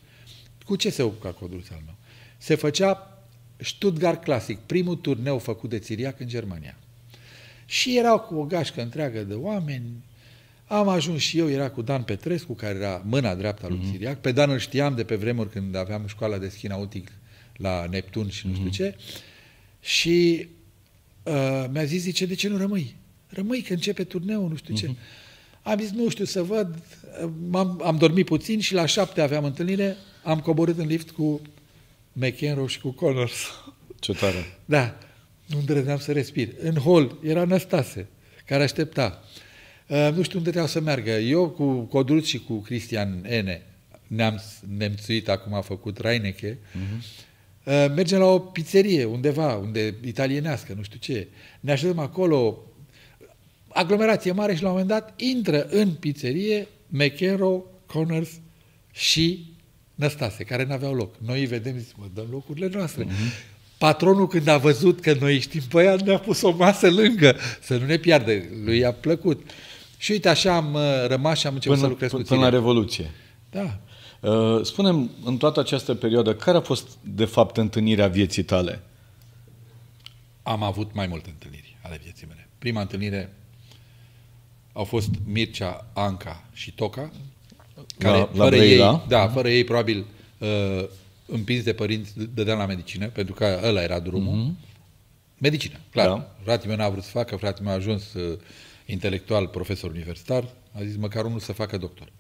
Cu ce se ocupa Codruț al meu? se făcea Stuttgart Classic, primul turneu făcut de Țiriac în Germania. Și erau cu o gașcă întreagă de oameni, am ajuns și eu, era cu Dan Petrescu, care era mâna dreapta lui mm-hmm. Pe Dan îl știam de pe vremuri când aveam școala de schi nautic la Neptun și nu știu mm-hmm. ce. Și uh, mi-a zis, zice, de ce nu rămâi? Rămâi că începe turneul, nu știu mm-hmm. ce. Mhm. Am zis, nu știu, să văd. Am, am dormit puțin și la șapte aveam întâlnire. Am coborât în lift cu McEnroe și cu Connors. Ce tare! Da, nu îndrăzneam să respir. În hol era Năstase, care aștepta. Uh, nu știu unde trebuia să meargă. Eu cu Codruț și cu Cristian Ene, ne-am nemțuit, acum a făcut Raineche, mhm. uh-huh. mergem la o pizzerie undeva, unde italienească, nu știu ce. Ne așezăm acolo, aglomerație mare și la un moment dat intră în pizzerie McEnroe, Connors și năstase, care n-aveau loc. Noi îi vedem, zicem, mă, dăm locurile noastre. Mm-hmm. Patronul când a văzut că noi știm pe ea, ne-a pus o masă lângă, să nu ne piardă, lui a plăcut. Și uite, așa am uh, rămas și am început până, să lucrez până, cu Până la Revoluție. Da. Uh, Spunem, în toată această perioadă, care a fost, de fapt, întâlnirea vieții tale? Am avut mai multe întâlniri ale vieții mele. Prima întâlnire au fost Mircea, Anca și Toca, care la, la fără, ei, da, fără ei probabil uh, împins de părinți dădeam la medicină, pentru că ăla era drumul. Mm-hmm. Medicină, clar. Da. Fratele meu n-a vrut să facă, fratele meu a ajuns uh, intelectual, profesor universitar, a zis măcar unul să facă doctor.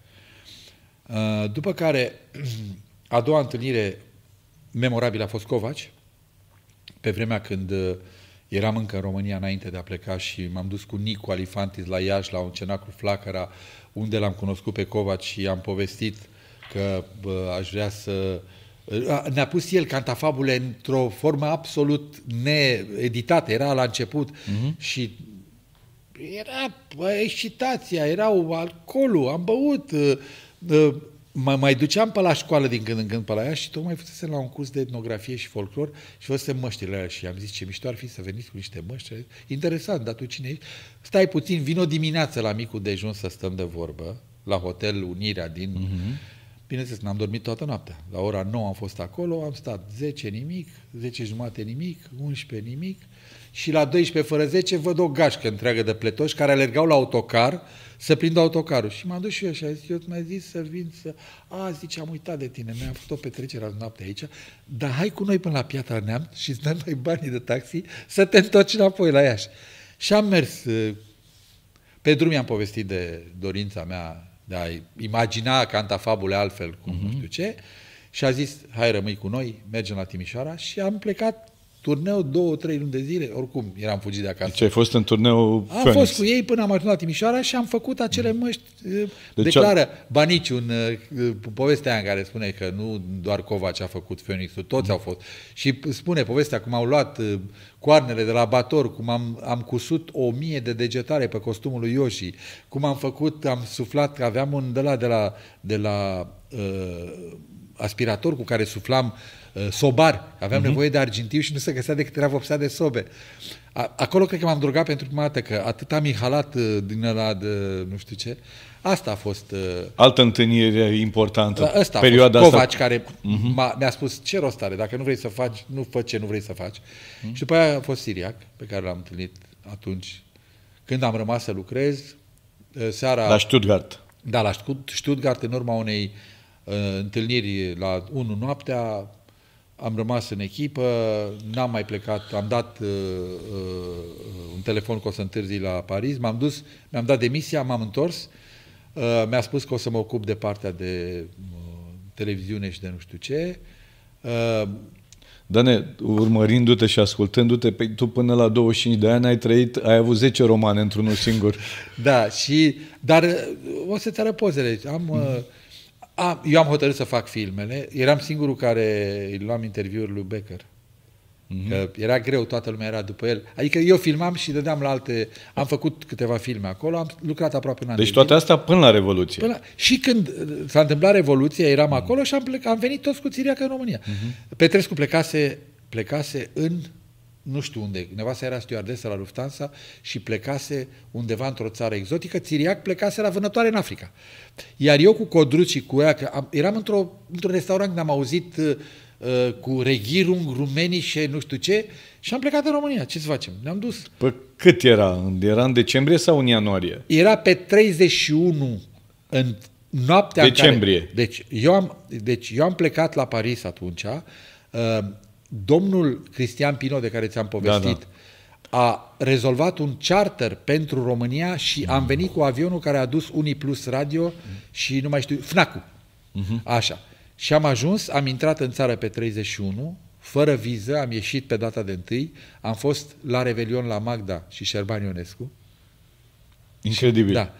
Uh, după care, *clears throat* a doua întâlnire memorabilă a fost Covaci, pe vremea când uh, eram încă în România înainte de a pleca și m-am dus cu Nicu Alifantis la Iași, la un cenaclu Flacăra, uh, unde l-am cunoscut pe Covaci și am povestit că bă, aș vrea să... Ne-a pus el cantafabule într-o formă absolut needitată, era la început mm-hmm. și era bă, excitația, era alcoolul, am băut, bă, mă mai duceam pe la școală din când în când pe la ea și tocmai fusesem la un curs de etnografie și folclor și fusesem măștile alea și am zis ce mișto ar fi să veniți cu niște măști. Interesant, dar tu cine ești? Stai puțin, vin o dimineață la micul dejun să stăm de vorbă, la hotel Unirea din... Uh-huh. Bineînțeles, n-am dormit toată noaptea. La ora 9 am fost acolo, am stat 10 nimic, 10 jumate nimic, 11 nimic și la 12 fără 10 văd o gașcă întreagă de pletoși care alergau la autocar să prind autocarul. Și m-am dus și eu și a zis, eu mai zis să vin să... A, zice, am uitat de tine, mi-am făcut o petrecere azi noapte aici, dar hai cu noi până la Piatra Neam și îți dăm noi banii de taxi să te întorci înapoi la Iași. Și am mers. Uh, pe drum i-am povestit de dorința mea de a imagina canta fabule altfel, cum uh-huh. nu mhm. știu ce, și a zis, hai rămâi cu noi, mergem la Timișoara și am plecat Turneu două, trei luni de zile, oricum eram fugit de acasă. Deci ai fost în turneu Am Phoenix. fost cu ei până am ajuns la Timișoara și am făcut acele mm. măști. Uh, deci Declară a... Banici în uh, povestea în care spune că nu doar Covaci a făcut phoenix toți mm. au fost. Și spune povestea cum au luat uh, coarnele de la Bator, cum am, am cusut o mie de degetare pe costumul lui Yoshi, cum am făcut, am suflat, că aveam un de la, de la, de la uh, aspirator cu care suflam uh, sobar. Aveam uh-huh. nevoie de argintiu și nu se găsea decât era vopsea de sobe. A, acolo cred că m-am drogat pentru prima dată, că atât am inhalat uh, din ăla de nu știu ce. Asta a fost... Uh, Altă întâlnire importantă. Asta a perioada fost Covaci, care uh-huh. Mhm. mi-a spus ce rost are, dacă nu vrei să faci, nu fă ce nu vrei să faci. Uh-huh. Și după aia a fost Siriac, pe care l-am întâlnit atunci când am rămas să lucrez. Uh, seara... La Stuttgart. Da, la Stuttgart, în urma unei uh, întâlniri la 1 noaptea, am rămas în echipă, n-am mai plecat, am dat uh, uh, un telefon că o să întârzi la Paris, m-am dus, mi-am dat demisia, m-am întors, uh, mi-a spus că o să mă ocup de partea de uh, televiziune și de nu știu ce. Uh, Dane, urmărindu-te și ascultându-te, pe, tu până la 25 de ani ai trăit, ai avut 10 romane într-unul singur. *laughs* da, și, dar uh, o să-ți arăt pozele. Am... Uh, mm. A, eu am hotărât să fac filmele. Eram singurul care îi luam interviuri lui Becker. Mm-hmm. Că era greu, toată lumea era după el. Adică eu filmam și dădeam la alte... Am făcut câteva filme acolo, am lucrat aproape în an Deci de toate astea până la Revoluție. Până la... Și când uh, s-a întâmplat Revoluția, eram mm-hmm. acolo și am, plec... am venit toți cu țiriacă în România. Mm-hmm. Petrescu plecase, plecase în nu știu unde, nevasta era stewardesă la Lufthansa și plecase undeva într-o țară exotică, Țiriac plecase la vânătoare în Africa. Iar eu cu Codruț și cu ea, că am, eram într-o, într-un restaurant, am auzit uh, uh, cu reghirung, rumenii și nu știu ce, și am plecat în România. Ce să facem? Ne-am dus. Pă cât era? Era în decembrie sau în ianuarie? Era pe 31 în noaptea decembrie. care, deci, eu am, deci eu am plecat la Paris atunci, uh, domnul Cristian Pino, de care ți-am da, povestit, da, da. a rezolvat un charter pentru România și am mm. venit cu avionul care a dus Uniplus Plus Radio mm. și nu mai știu, FNAC-ul. Mm-hmm. Așa. Și am ajuns, am intrat în țară pe 31, fără viză, am ieșit pe data de 1, am fost la Revelion la Magda și Șerban Ionescu. Incredibil. Da.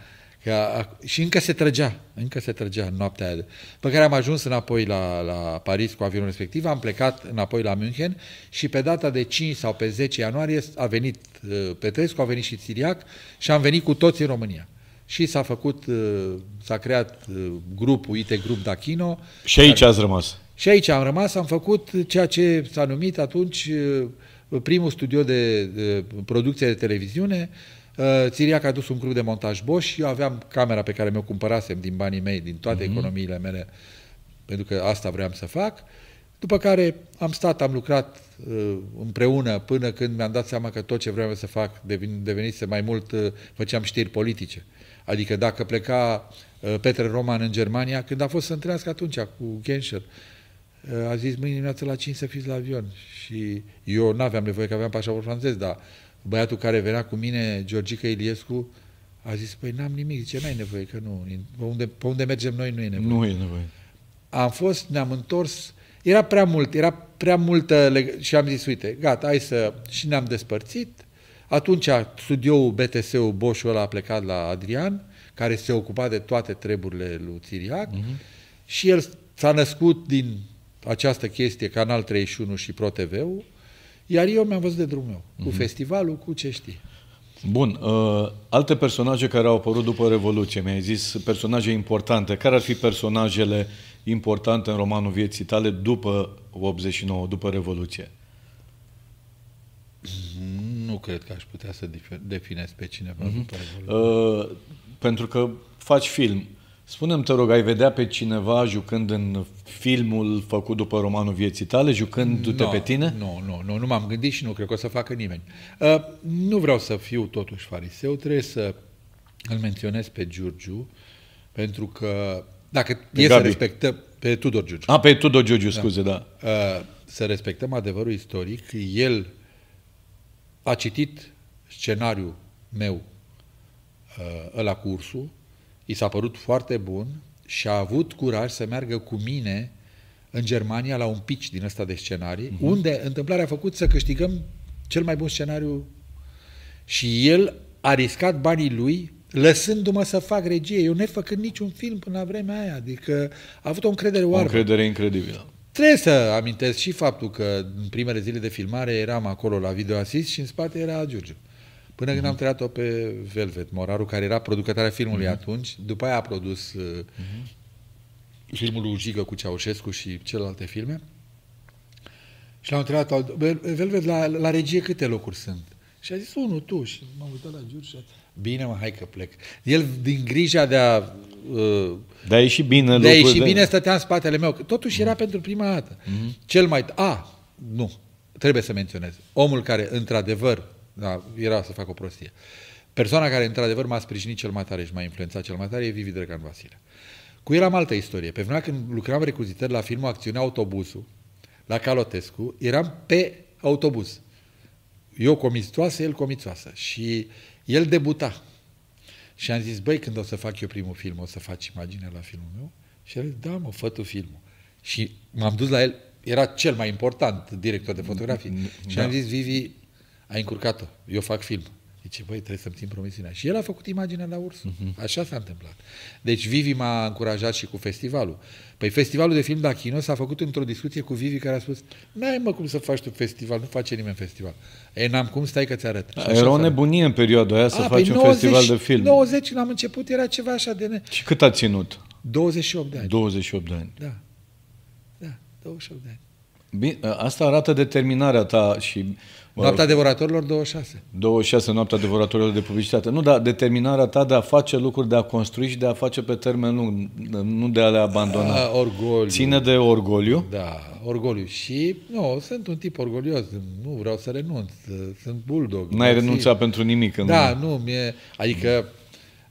Că, și încă se trăgea, încă se trăgea în noaptea aia. După care am ajuns înapoi la, la Paris cu avionul respectiv, am plecat înapoi la München și pe data de 5 sau pe 10 ianuarie a venit uh, Petrescu, a venit și Țiriac și am venit cu toți în România. Și s-a făcut, uh, s-a creat uh, grupul IT Grup Dachino. Și aici care... ați rămas. Și aici am rămas, am făcut ceea ce s-a numit atunci primul studio de, de producție de televiziune, Uh, Țiriac a dus un grup de montaj Bosch și eu aveam camera pe care mi-o cumpărasem din banii mei, din toate mm-hmm. economiile mele, pentru că asta vreau să fac. După care am stat, am lucrat uh, împreună până când mi-am dat seama că tot ce vreau să fac devin, devenise mai mult, uh, făceam știri politice. Adică dacă pleca uh, Petre Roman în Germania, când a fost să întâlnească atunci cu Genscher, uh, a zis mâine dimineață la 5 să fiți la avion. Și eu nu aveam nevoie că aveam pașaport francez, dar băiatul care venea cu mine, Georgica Iliescu, a zis, păi n-am nimic, ce n-ai nevoie, că nu, pe unde, pe unde mergem noi nu e nevoie. Nu e nevoie. Am fost, ne-am întors, era prea mult, era prea multă leg- și am zis, uite, gata, hai să... Și ne-am despărțit. Atunci studioul BTS-ul Boșul ăla a plecat la Adrian, care se ocupa de toate treburile lui Țiriac uh-huh. și el s-a născut din această chestie, Canal 31 și ProTV-ul, iar eu mi-am văzut de drumul meu, cu mm-hmm. festivalul, cu ce știi. Bun. Uh, alte personaje care au apărut după Revoluție, mi-ai zis, personaje importante. Care ar fi personajele importante în romanul vieții tale după 89, după Revoluție? Nu cred că aș putea să definez pe cineva mm-hmm. după uh, Revoluție. Uh, pentru că faci film. Uh, Spune-mi, te rog, ai vedea pe cineva jucând în filmul făcut după romanul vieții tale, jucându-te no, pe tine? Nu, nu, nu, nu m-am gândit și nu cred că o să facă nimeni. Uh, nu vreau să fiu totuși fariseu, trebuie să îl menționez pe Giurgiu, pentru că dacă pe e Gabi. să respectăm pe Tudor Giurgiu. A, pe Tudor Giurgiu, scuze, da. da. Uh, să respectăm adevărul istoric, el a citit scenariul meu, uh, ăla cu ursul, i s-a părut foarte bun și a avut curaj să meargă cu mine în Germania la un pitch din ăsta de scenarii, uh-huh. unde întâmplarea a făcut să câștigăm cel mai bun scenariu și el a riscat banii lui lăsându-mă să fac regie, eu făcând niciun film până la vremea aia, adică a avut o încredere oarbă. O încredere incredibilă. Trebuie să amintesc și faptul că în primele zile de filmare eram acolo la video și în spate era Giurgiu. Uh, Până când uh-huh. am creat-o mhm. pe Velvet Moraru, care era producătoarea filmului uh-huh. atunci. După aia a produs uh-huh. filmul Ujigă cu Ceaușescu și celelalte filme. Și l-am întrebat, Velvet, la, la regie câte locuri sunt? Și a zis, unul tu. Și m-am uitat la Giurgiu și bine mă, hai că plec. El, din grija de a... Uh, de a și bine. de a și de... bine, stătea în spatele meu. Totuși era mm. pentru prima dată. mm Cel mai... A, nu, trebuie să menționez. Omul care, într-adevăr, da, era să fac o prostie. Persoana care, într-adevăr, m-a sprijinit cel mai tare și m-a influențat cel mai tare e Vivi Drăgan Vasile. Cu el am altă istorie. Pe vremea când lucram recuzitor la filmul Acțiunea Autobusul, la Calotescu, eram pe autobuz. Eu comițoasă, el comițoasă. Și el debuta. Și am zis, băi, când o să fac eu primul film, o să faci imagine la filmul meu? Și el, zis da, mă, fă tu filmul. Și m-am dus la el, era cel mai important director de fotografie. Da. Și am zis, Vivi, a încurcat-o, eu fac film. Zice, băi, trebuie să-mi țin promisiunea. Și el a făcut imaginea la urs. Uh-huh. Așa s-a întâmplat. Deci Vivi m-a încurajat și cu festivalul. Păi festivalul de film de Achino s-a făcut într-o discuție cu Vivi care a spus n-ai mă cum să faci tu festival, nu face nimeni festival. E, n-am cum, stai că ți-arăt. Da, era o nebunie în perioada aia a, să păi faci 90, un festival de film. 90 când am început era ceva așa de... Ne... Și cât a ținut? 28 de ani. 28 de ani. Da. Da, 28 de ani. Bine, asta arată determinarea ta și Mă noaptea devoratorilor 26. 26, noaptea devoratorilor de publicitate. Nu, dar determinarea ta de a face lucruri, de a construi și de a face pe termen lung, nu de a le abandona. A, ah, orgoliu. Ține de orgoliu? Da, orgoliu. Și, nu, sunt un tip orgolios, nu vreau să renunț, sunt bulldog. N-ai renunțat pentru nimic. În da, nu, mie, adică... Mm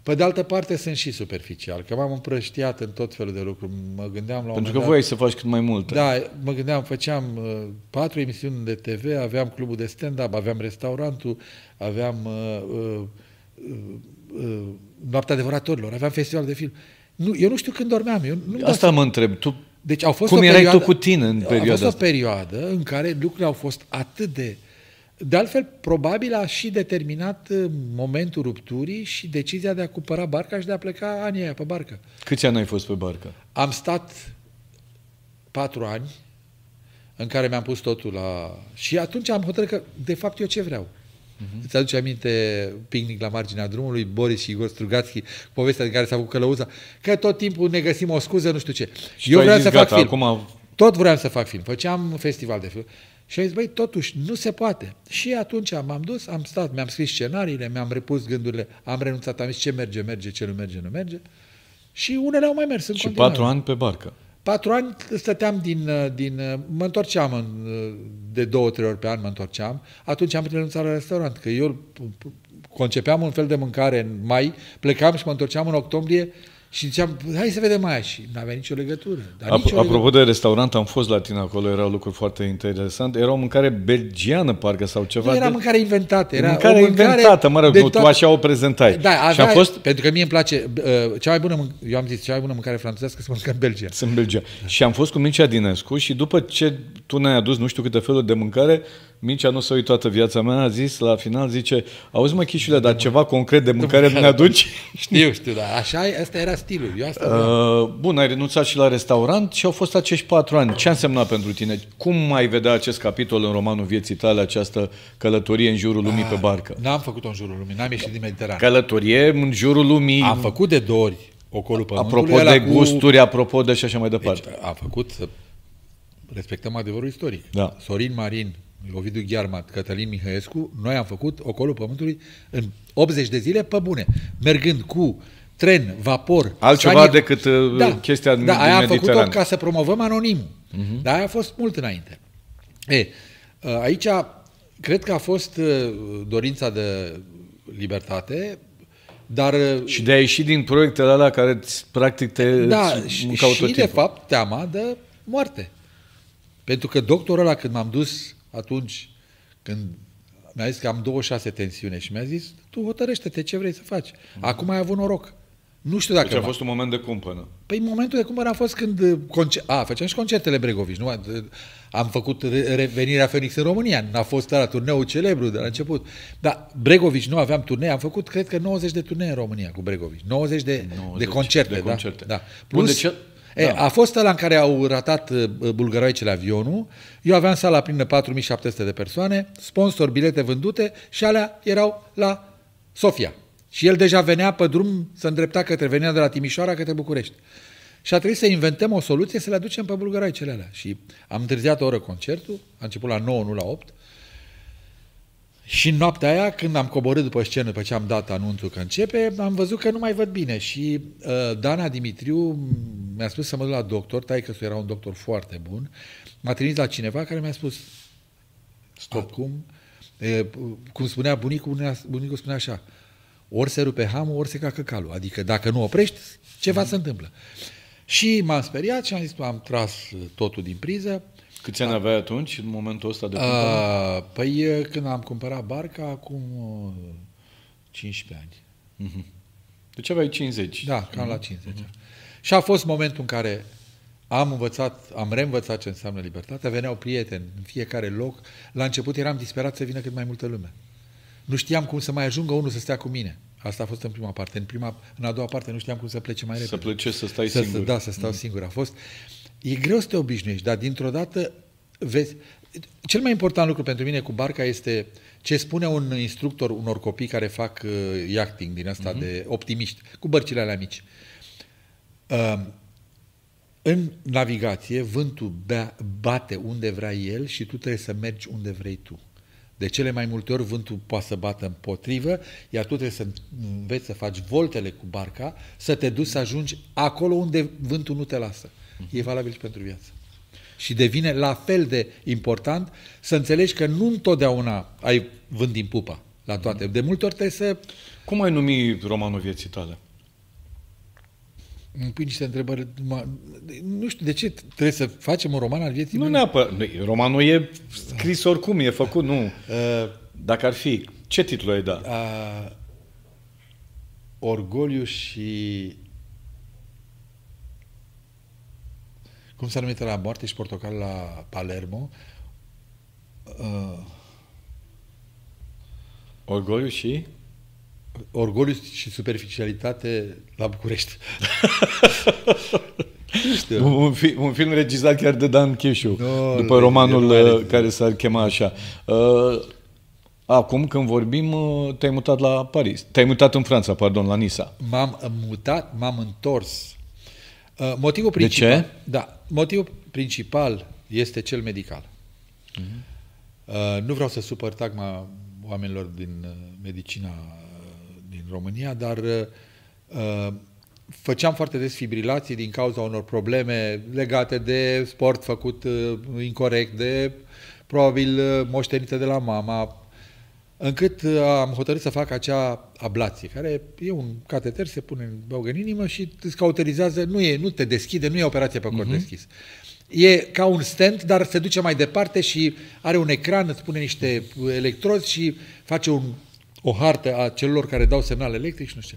pe de altă parte, sunt și superficial, că m-am împrăștiat în tot felul de lucruri. Mă gândeam la Pentru că voi voiai să faci cât mai multe. Da, mă gândeam, făceam uh, patru emisiuni de TV, aveam clubul de stand-up, aveam restaurantul, aveam uh, uh, uh, uh Noaptea adevăratorilor, aveam festival de film. Nu, eu nu știu când dormeam. Eu nu asta mă întreb. Tu deci au fost cum o erai perioadă, tu cu tine în perioada A fost o perioadă în care lucrurile au fost atât de uh, de altfel, probabil a și determinat uh, momentul rupturii și decizia de a cumpăra barca și de a pleca anii aia pe barcă. Câți ani ai fost pe barcă? Am stat patru ani în care mi-am pus totul la... Și atunci am hotărât că, de fapt, eu ce vreau. Uh-huh. Îți aduce aminte picnic la marginea drumului, Boris și Igor Strugatski povestea de care s-a făcut călăuza, că tot timpul ne găsim o scuză, nu știu ce. Și eu vreau să gata, fac film. Acum... Tot vreau să fac film. Făceam festival de film. Și ai zis, băi, totuși, nu se poate. Și atunci m-am dus, am stat, mi-am scris scenariile, mi-am repus gândurile, am renunțat, am zis ce merge, merge, ce nu merge, nu merge. Și unele au mai mers în Și continuare. patru ani pe barcă. Patru ani stăteam din, din mă întorceam în, de două, trei ori pe an mă întorceam. Atunci am renunțat la restaurant, că eu concepeam un fel de mâncare în mai, plecam și mă întorceam în octombrie și ziceam, hai să vedem aia și nu avea nicio legătură. Dar Ap- nicio apropo legătură. de restaurant, am fost la tine acolo, erau lucruri foarte interesante. Era o mâncare belgiană, parcă, sau ceva. Nu era de... mâncare inventată. Era mâncare, o mâncare inventată, mă rog, nu, tu așa o prezentai. Da, avea, și a fost... Pentru că mie îmi place, uh, cea mai bună, eu am zis, cea mai bună mâncare franțuzească se mănâncă în Belgia. Sunt Belgia. Da. Și am fost cu Mincea Dinescu și după ce tu ne-ai adus nu știu câte feluri de mâncare, Mincea nu s-a uitat toată viața mea, a zis la final, zice, auzi mă, Chișule, dar ceva concret de mâncare nu ne aduci? Știu, *laughs* știu, da. Așa, asta era stilul. Eu asta uh, bun, ai renunțat și la restaurant și au fost acești patru ani. Ce a însemnat pentru tine? Cum mai vedea acest capitol în romanul vieții tale, această călătorie în jurul lumii a, pe ah, barcă? N-am făcut-o în jurul lumii, n-am ieșit din Mediterană. Călătorie în jurul lumii. Am făcut de două ori ocolul pământului. Apropo de cu... gusturi, apropo de și așa mai departe. Deci, am făcut să respectăm adevărul istoric. Da. Sorin Marin, Ovidiu Ghearmat, Cătălin Mihăescu, noi am făcut Ocolul Pământului în 80 de zile pe bune, mergând cu tren, vapor... Altceva sanie... decât uh, da, chestia da, aia am făcut-o ca să promovăm anonim. Uh-huh. Mhm. Dar aia a fost mult înainte. E, uh, aici cred că a fost uh, dorința de libertate, dar... Și de a ieși din proiectele alea care practic te da, și, și de fapt teama de moarte. Pentru că doctorul ăla când m-am dus atunci când mi-a zis că am 26 tensiune și mi-a zis, tu hotărăște-te ce vrei să faci. Mhm. Acum ai avut noroc. Nu știu dacă... Deci a fost un moment de cumpănă. Păi momentul de cumpănă a fost când... Uh, conce- A, făceam și concertele Bregoviș, nu? Am făcut revenirea Phoenix în România. N-a fost la turneul celebru de la mhm. început. Dar Bregoviș nu aveam turnee. Am făcut, cred că, 90 de turnee în România cu Bregoviș. 90 de, 90 de concerte. De da. concerte. Da. da. Plus, Bun, deci E, da. A fost ăla în care au ratat uh, uh, bulgăroaicele avionul. Eu aveam sala plină 4700 de persoane, sponsor, bilete vândute și alea erau la Sofia. Și el deja venea pe drum să îndrepta către, venea de la Timișoara către București. Și a trebuit să inventăm o soluție să le aducem pe bulgăroaicele alea. Și am întârziat o oră concertul, a început la 9, nu la 8, și în noaptea aia, când am coborât după scenă, după ce am dat anunțul că începe, am văzut că nu mai văd bine și uh, Dana Dimitriu mi-a spus să mă duc la doctor, tai că era un doctor foarte bun, m-a trimis la cineva care mi-a spus stop cum, e, cum spunea bunicul, bunicul spunea așa, ori se rupe hamul, ori se cacă calul, adică dacă nu oprești, ceva mm. se întâmplă. Și m-am speriat și am zis, am tras totul din priză, Câți ani da. aveai atunci, în momentul ăsta de cumpărare? păi când am cumpărat barca, acum 15 uh, ani. Uh-huh. Deci aveai 50. Da, cam uh-huh. la 50. Mhm. Uh-huh. Și a fost momentul în care am învățat, am reînvățat ce înseamnă libertatea, veneau prieteni în fiecare loc. La început eram disperat să vină cât mai multă lume. Nu știam cum să mai ajungă unul să stea cu mine. Asta a fost în prima parte. În, prima, în a doua parte nu știam cum să plece mai repede. Să plece, să stai să, singur. Da, să stau mm. singur. A fost. Uh, e greu să te obișnuiești, dar dintr-o dată vezi... Cel mai important lucru pentru mine cu barca este ce spune un instructor unor copii care fac uh, yachting din asta mm-hmm. de optimiști, cu bărcile alea mici. Uh, în navigație, vântul bea, bate unde vrea el și tu trebuie să mergi unde vrei tu. De cele mai multe ori vântul poate să bată împotrivă, iar tu trebuie să înveți să faci voltele cu barca, să te duci să ajungi acolo unde vântul nu te lasă e mhm. valabil și pentru viață. Și devine la fel de important să înțelegi că nu întotdeauna ai vând din pupa la toate. Mhm. De multe ori trebuie să... Cum ai numi romanul vieții tale? îmi pui niște întrebări. Nu știu de ce trebuie să facem un roman al vieții Nu neapărat. Romanul e scris oricum, e făcut, nu. Uh, Dacă ar fi, ce titlu ai da? Uh, orgoliu și cum se numește la moarte și portocal la Palermo? Uh, Orgoliu și? Orgoliu și superficialitate la București. *laughs* știu. Un, fi, un film regizat chiar de Dan Cheșu, no, după romanul care, uh, care s-ar chema așa. Uh, Acum, când vorbim, uh, te-ai mutat la Paris. Te-ai mutat în Franța, pardon, la Nisa. M-am uh, mutat, m-am întors. Motivul principal... De ce? Da. Motivul principal este cel medical. Mm-hmm. Uh, nu vreau să supăr tagma oamenilor din uh, medicina uh, din România, dar uh, uh, făceam foarte des fibrilații din cauza unor probleme legate de sport făcut uh, incorrect, de probabil moștenită de la mama, încât uh, am hotărât să fac acea ablație, care e un cateter, se pune în băugă în inimă și îți cauterizează, nu, e, nu te deschide, nu e operație pe cor uh-huh. Mhm. deschis. E ca un stent, dar se duce mai departe și are un ecran, îți pune niște electrozi și face un, o hartă a celor care dau semnal electric și nu știu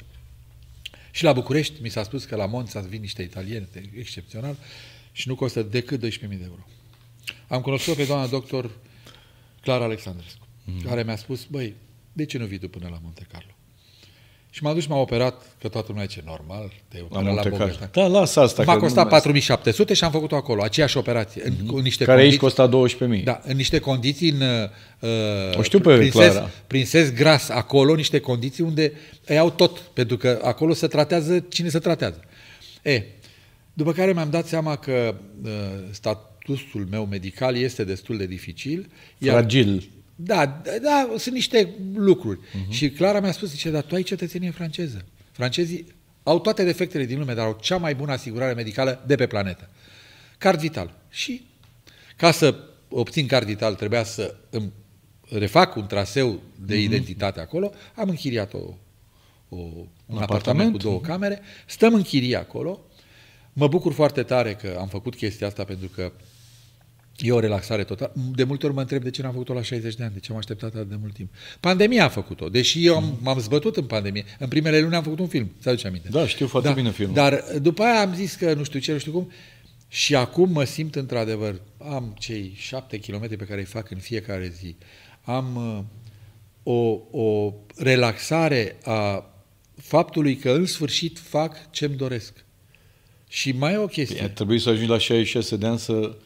Și la București mi s-a spus că la Monța vin niște italieni excepțional și nu costă decât 12.000 de euro. Am cunoscut pe doamna doctor Clara Alexandrescu mm. care mi-a spus, băi, de ce nu vii tu până la Monte Carlo? Și m-am dus și m-am operat, că toată lumea ce normal, te la, la Bogoștan. Da, lasă asta. M-a costat 4700 și am făcut-o acolo, aceeași operație. Mm-hmm. În, în mhm. niște Care condiții, aici costa 12.000. Da, în niște condiții, în, uh, o știu pe prinses, prinses gras acolo, niște condiții unde îi au tot, pentru că acolo se tratează cine se tratează. E, după care mi-am dat seama că uh, statutul meu medical este destul de dificil. Iar, Fragil. Da, da, sunt niște lucruri. Uh-huh. Și Clara mi-a spus, zice, dar tu ai cetățenie franceză. Francezii au toate defectele din lume, dar au cea mai bună asigurare medicală de pe planetă. Card vital. Și ca să obțin card vital trebuia să îmi refac un traseu de uh-huh. identitate acolo. Am închiriat o, o, un, un apartament, apartament cu două camere. Stăm în chirie acolo. Mă bucur foarte tare că am făcut chestia asta pentru că E o relaxare totală. De multe ori mă întreb de ce n-am făcut-o la 60 de ani, de ce am așteptat atât de mult timp. Pandemia a făcut-o, deși eu am, m-am zbătut în pandemie. În primele luni am făcut un film, să aduce aminte. Da, știu foarte da, bine filmul. Dar după aia am zis că nu știu ce, nu știu cum. Și acum mă simt într-adevăr, am cei șapte kilometri pe care îi fac în fiecare zi. Am uh, o, o relaxare a faptului că în sfârșit fac ce-mi doresc. Și mai e o păi, chestie. trebuie să ajungi la 66 de ani să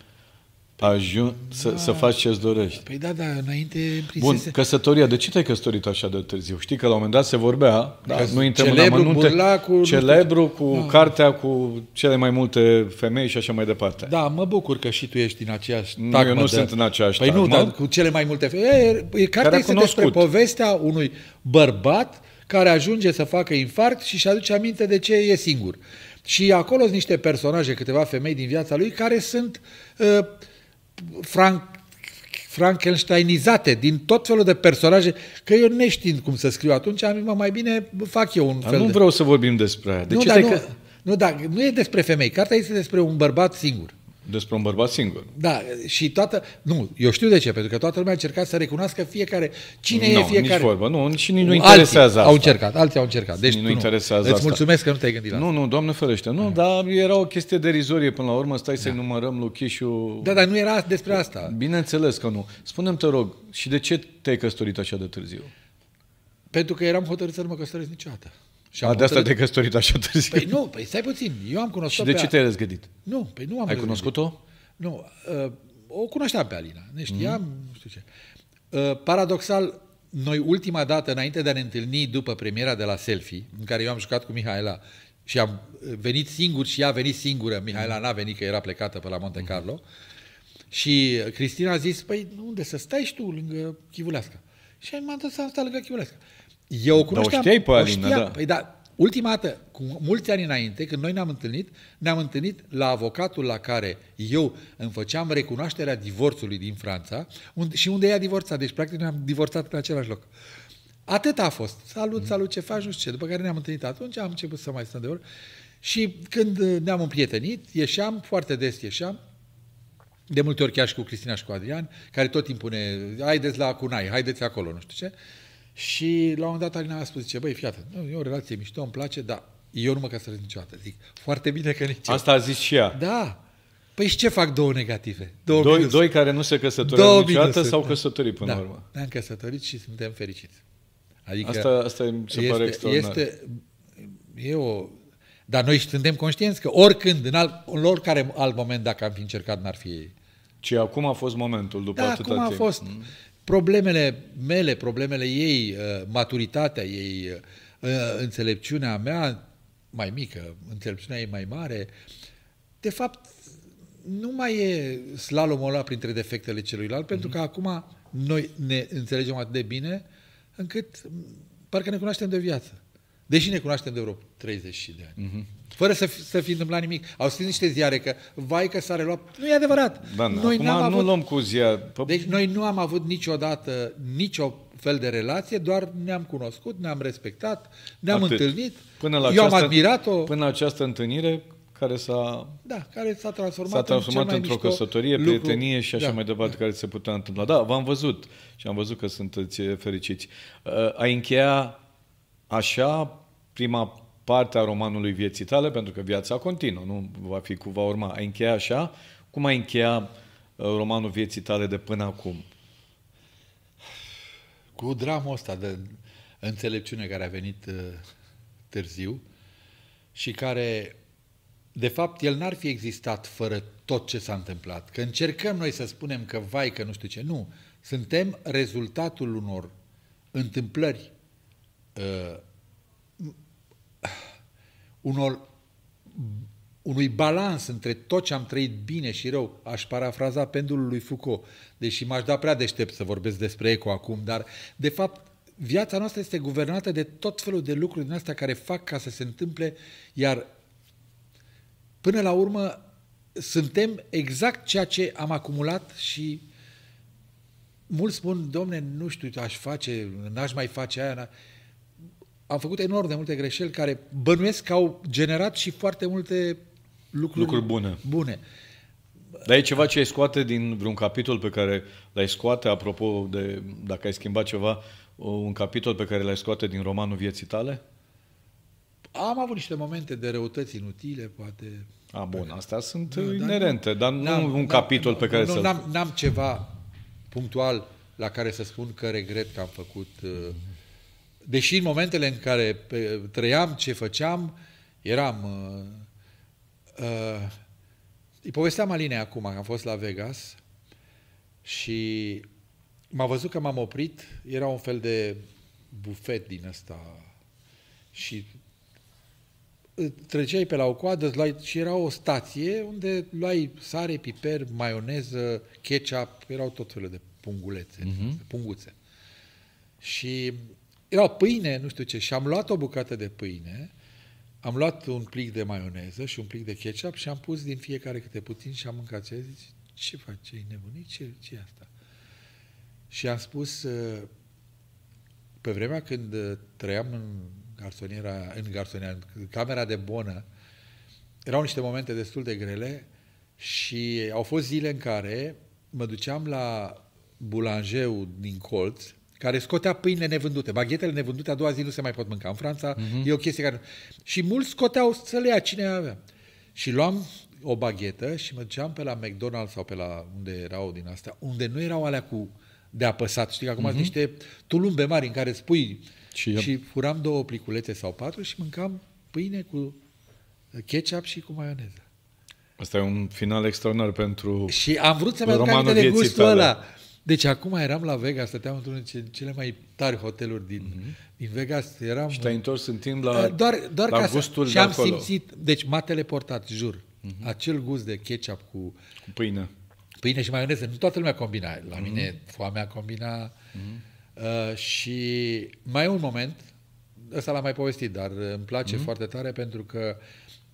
Ajun să, da. să faci ce-ți dorești. Păi da, da, înainte... Prinsese... Bun, căsătoria. De ce te-ai căsătorit așa de târziu? Știi că la un moment dat se vorbea, da, nu intrăm în amănunte, burlacul, celebru cu da. cartea cu cele mai multe femei și așa mai departe. Da, mă bucur că și tu ești din aceeași Nu, eu nu de... sunt în aceeași Păi tagmă. nu, dar cu cele mai multe femei. E, cartea este cunoscut. despre povestea unui bărbat care ajunge să facă infarct și își aduce aminte de ce e singur. Și acolo sunt niște personaje, câteva femei din viața lui, care sunt... Uh, Frank frankensteinizate din tot felul de personaje, că eu neștiind cum să scriu atunci, am zis, mai bine fac eu un Dar fel nu de... vreau să vorbim despre aia. De nu, ce dar nu, că... nu, dar nu e despre femei. Cartea este despre un bărbat singur. Despre un bărbat singur. Da, și toată... Nu, eu știu de ce, pentru că toată lumea a încercat să recunoască fiecare... Cine nu, e fiecare... Nici vorbă, nu, și nici nu interesează alții asta. au încercat, alții au încercat. Deci nu, nu interesează Îți asta. mulțumesc că nu te-ai gândit la Nu, nu, doamne ferește. Nu, mm. dar era o chestie de rizorie până la urmă, stai da. să numărăm Luchișu... Da, dar nu era despre asta. Bineînțeles că nu. Spune-mi, te rog, și de ce te-ai căsătorit așa de târziu? Pentru că eram hotărât să nu mă căsătoresc niciodată. Și A, de asta te căsătorit așa târziu. Păi nu, păi stai puțin, eu am cunoscut-o Și de ce te-ai răzgădit? Nu, păi nu am Ai cunoscut-o? Nu, uh, o cunoșteam pe Alina, ne știam, mm-hmm. știu ce. Uh, paradoxal, noi ultima dată, înainte de a ne întâlni după premiera de la Selfie, în care eu am jucat cu Mihaela și am uh, venit singur și ea a venit singură, Mihaela mm-hmm. n-a venit că era plecată pe la Monte mhm. Carlo, mm-hmm. și Cristina a zis, păi unde să stai și tu lângă Chivuleasca? Și m-am dus să am lângă Chivuleasca. Eu o cunoșteam. Dar o știai pe Alina, știam. da. Păi da, ultima dată, cu mulți ani înainte, când noi ne-am întâlnit, ne-am întâlnit la avocatul la care eu îmi făceam recunoașterea divorțului din Franța unde, și unde ea divorța. Deci, practic, ne-am divorțat pe același loc. Atât a fost. Salut, salut, ce faci, nu știu ce. După care ne-am întâlnit atunci, am început să mai stăm de ori. Și când uh, ne-am împrietenit, ieșeam, foarte des ieșeam, de multe ori chiar și cu Cristina și cu Adrian, care tot timpul ne, haideți la Cunai, haideți acolo, nu știu ce. Și la un moment dat Alina mi-a spus, zice, băi, fiată, nu, e o relație mișto, îmi place, dar eu nu mă căsătoresc niciodată. Zic, foarte bine că nici. Asta a zis și ea. Da. Păi și ce fac două negative? Două doi, doi care nu se căsătoresc două niciodată minusuri. s-au căsătorit până da. urmă. Ne-am căsătorit și suntem fericiți. Adică asta, asta îmi se este, pare extraordinar. Este, e o, dar noi suntem conștienți că oricând, în, alt, în oricare alt moment, dacă am fi încercat, n-ar fi ei. acum a fost momentul, după da, atâta acum timp. a fost. Mm problemele mele, problemele ei, uh, maturitatea ei, uh, uh, înțelepciunea mea mai mică, înțelepciunea ei mai mare, de fapt nu mai e slalomul ăla printre defectele celuilalt, mm-hmm. pentru mhm. că acum noi ne înțelegem atât de bine încât mm, parcă ne cunoaștem de viață. Deși ne cunoaștem de vreo 30 de ani. Mm-hmm fără să, să fi întâmplat nimic. Au scris niște ziare că, vai că s-a reluat. Nu e adevărat. Da, noi acum am nu avut... luăm cu ziar. Păi- deci noi nu am avut niciodată nicio fel de relație, doar ne-am cunoscut, ne-am respectat, ne-am Atât. întâlnit. Până la această, Eu am admirat-o. Până la această întâlnire care s-a, da, care s-a transformat, s-a transformat în într-o căsătorie, lucru. prietenie și așa da, mai departe, da. care se putea întâmpla. Da, v-am văzut și am văzut că sunteți fericiți. Uh, ai încheia așa prima parte a romanului vieții tale, pentru că viața continuă, nu va fi cu va urma. Ai încheia așa? Cum ai încheia uh, romanul vieții tale de până acum? Cu dramul ăsta de înțelepciune care a venit uh, târziu și care, de fapt, el n-ar fi existat fără tot ce s-a întâmplat. Că încercăm noi să spunem că vai, că nu știu ce. Nu. Suntem rezultatul unor întâmplări uh, unor, unui balans între tot ce am trăit bine și rău, aș parafraza pendulul lui Foucault, deși m-aș da prea deștept să vorbesc despre eco acum, dar de fapt viața noastră este guvernată de tot felul de lucruri din astea care fac ca să se întâmple, iar până la urmă suntem exact ceea ce am acumulat și mulți spun, domne, nu știu, aș face, n-aș mai face aia, am făcut enorm de multe greșeli care bănuiesc că au generat și foarte multe lucruri, lucruri bune. bune. Dar e ceva ce ai scoate din vreun capitol pe care l-ai scoate, apropo de dacă ai schimbat ceva, un capitol pe care l-ai scoate din romanul vieții tale? Am avut niște momente de răutăți inutile, poate. A, bun, astea sunt da, nu, inerente, dar, nu, dar nu un capitol pe care să... N-am, n-am ceva punctual la care să spun că regret că am făcut... Uh, deși în momentele în care trăiam ce făceam, eram... Uh, uh, îi povesteam Aline acum că am fost la Vegas și m-a văzut că m-am oprit, era un fel de bufet din ăsta și treceai pe la o coadă luai, și era o stație unde luai sare, piper, maioneză, ketchup, erau tot felul de pungulețe, mm-hmm. punguțe. Și era pâine, nu știu ce, și am luat o bucată de pâine, am luat un plic de maioneză și un plic de ketchup și am pus din fiecare câte puțin și am mâncat. Și zice, ce faci, e nebunit? Ce, ce e asta? Și am spus, ă, pe vremea când ă, trăiam în garsoniera, în garsoniera, în camera de bonă, erau niște momente destul de grele și au fost zile în care mă duceam la bulangeu din colț care scotea pâine nevândute. Baghetele nevândute a doua zi nu se mai pot mânca. În Franța uh-huh. e o chestie care... Și mulți scoteau să le ia cine avea. Și luam o baghetă și mă duceam pe la McDonald's sau pe la unde erau din astea, unde nu erau alea cu de apăsat. Știi că acum uh-huh. sunt mhm. niște tulumbe mari în care spui și, și furam două pliculețe sau patru și mâncam pâine cu ketchup și cu maioneză. Asta e un final extraordinar pentru Și am vrut să-mi aduc de gustul ăla. Deci acum eram la Vegas, stăteam într un dintre cele mai tari hoteluri din, mm-hmm. din Vegas. Eram, și te-ai întors în timp la, eh, doar, doar la ca gustul să, Și am acolo. simțit, deci m-a teleportat, jur. Mm-hmm. Acel gust de ketchup cu, cu pâine. Pâine și maioneză. Nu toată lumea combina. La mm-hmm. mine foamea combina. Mm-hmm. Uh, și mai un moment, ăsta l-am mai povestit, dar eh, îmi place mm-hmm. foarte tare pentru că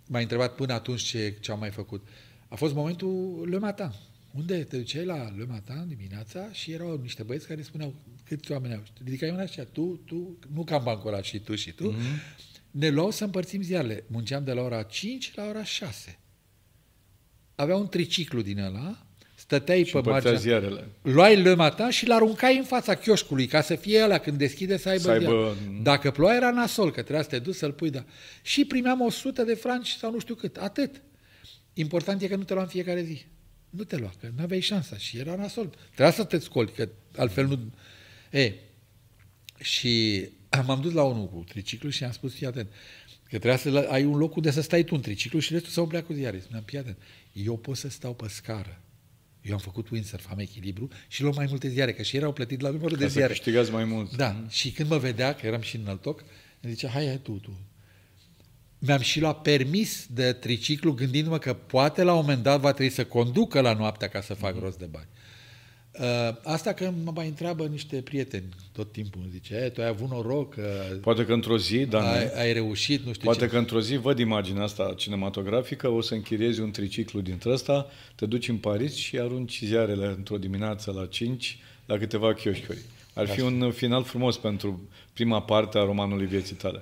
m a întrebat până atunci ce, ce am mai făcut. A fost momentul lumea ta unde te duceai la Le Matin dimineața și erau niște băieți care spuneau câți oameni au. Ridicai mâna și tu, tu, nu cam bancul și tu și tu. Mm-hmm. Ne luau să împărțim ziarele. Munceam de la ora 5 la ora 6. Avea un triciclu din ăla, stăteai și pe marginea, ziarele. luai Le ta și l-aruncai în fața chioșcului ca să fie ăla când deschide să aibă, să aibă... Dacă ploua era nasol, că trebuia să te duci să-l pui. Da. Și primeam 100 de franci sau nu știu cât, atât. Important e că nu te luam fiecare zi nu te lua, că nu aveai șansa și era nasol. Trebuia să te scoli, că altfel nu... E, și m-am dus la unul cu triciclu și am spus, fii atent, că trebuia să ai un loc unde să stai tu în triciclu și restul să umplea cu ziare. Spuneam, fii atent, eu pot să stau pe scară. Eu am făcut windsurf, am echilibru și luam mai multe ziare, că și erau plătit la numărul Ca de ziare. Să câștigați mai mult. Da, și când mă vedea, că eram și în altoc, îmi zicea, hai, hai tu, tu, mi-am și luat permis de triciclu gândindu-mă că poate la un moment dat va trebui să conducă la noaptea ca să fac mm-hmm. rost de bani. Uh, asta că mă mai întreabă niște prieteni tot timpul, îmi zice, e, tu ai avut noroc că... Poate că într-o zi, da, ai, ai reușit, nu știu Poate ce. că într-o zi văd imaginea asta cinematografică, o să închiriezi un triciclu dintre ăsta, te duci în Paris și arunci ziarele într-o dimineață la 5 la câteva chioșcuri. Ar fi un final frumos pentru prima parte a romanului vieții tale.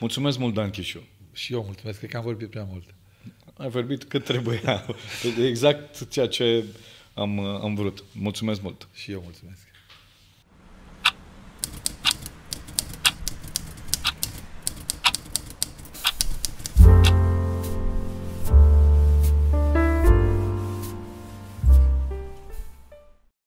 Mulțumesc mult, Dan Chișu. Și eu mulțumesc, cred că am vorbit prea mult. Ai vorbit cât trebuia. *laughs* Exact ceea ce am, am vrut. Mulțumesc mult. Și eu mulțumesc.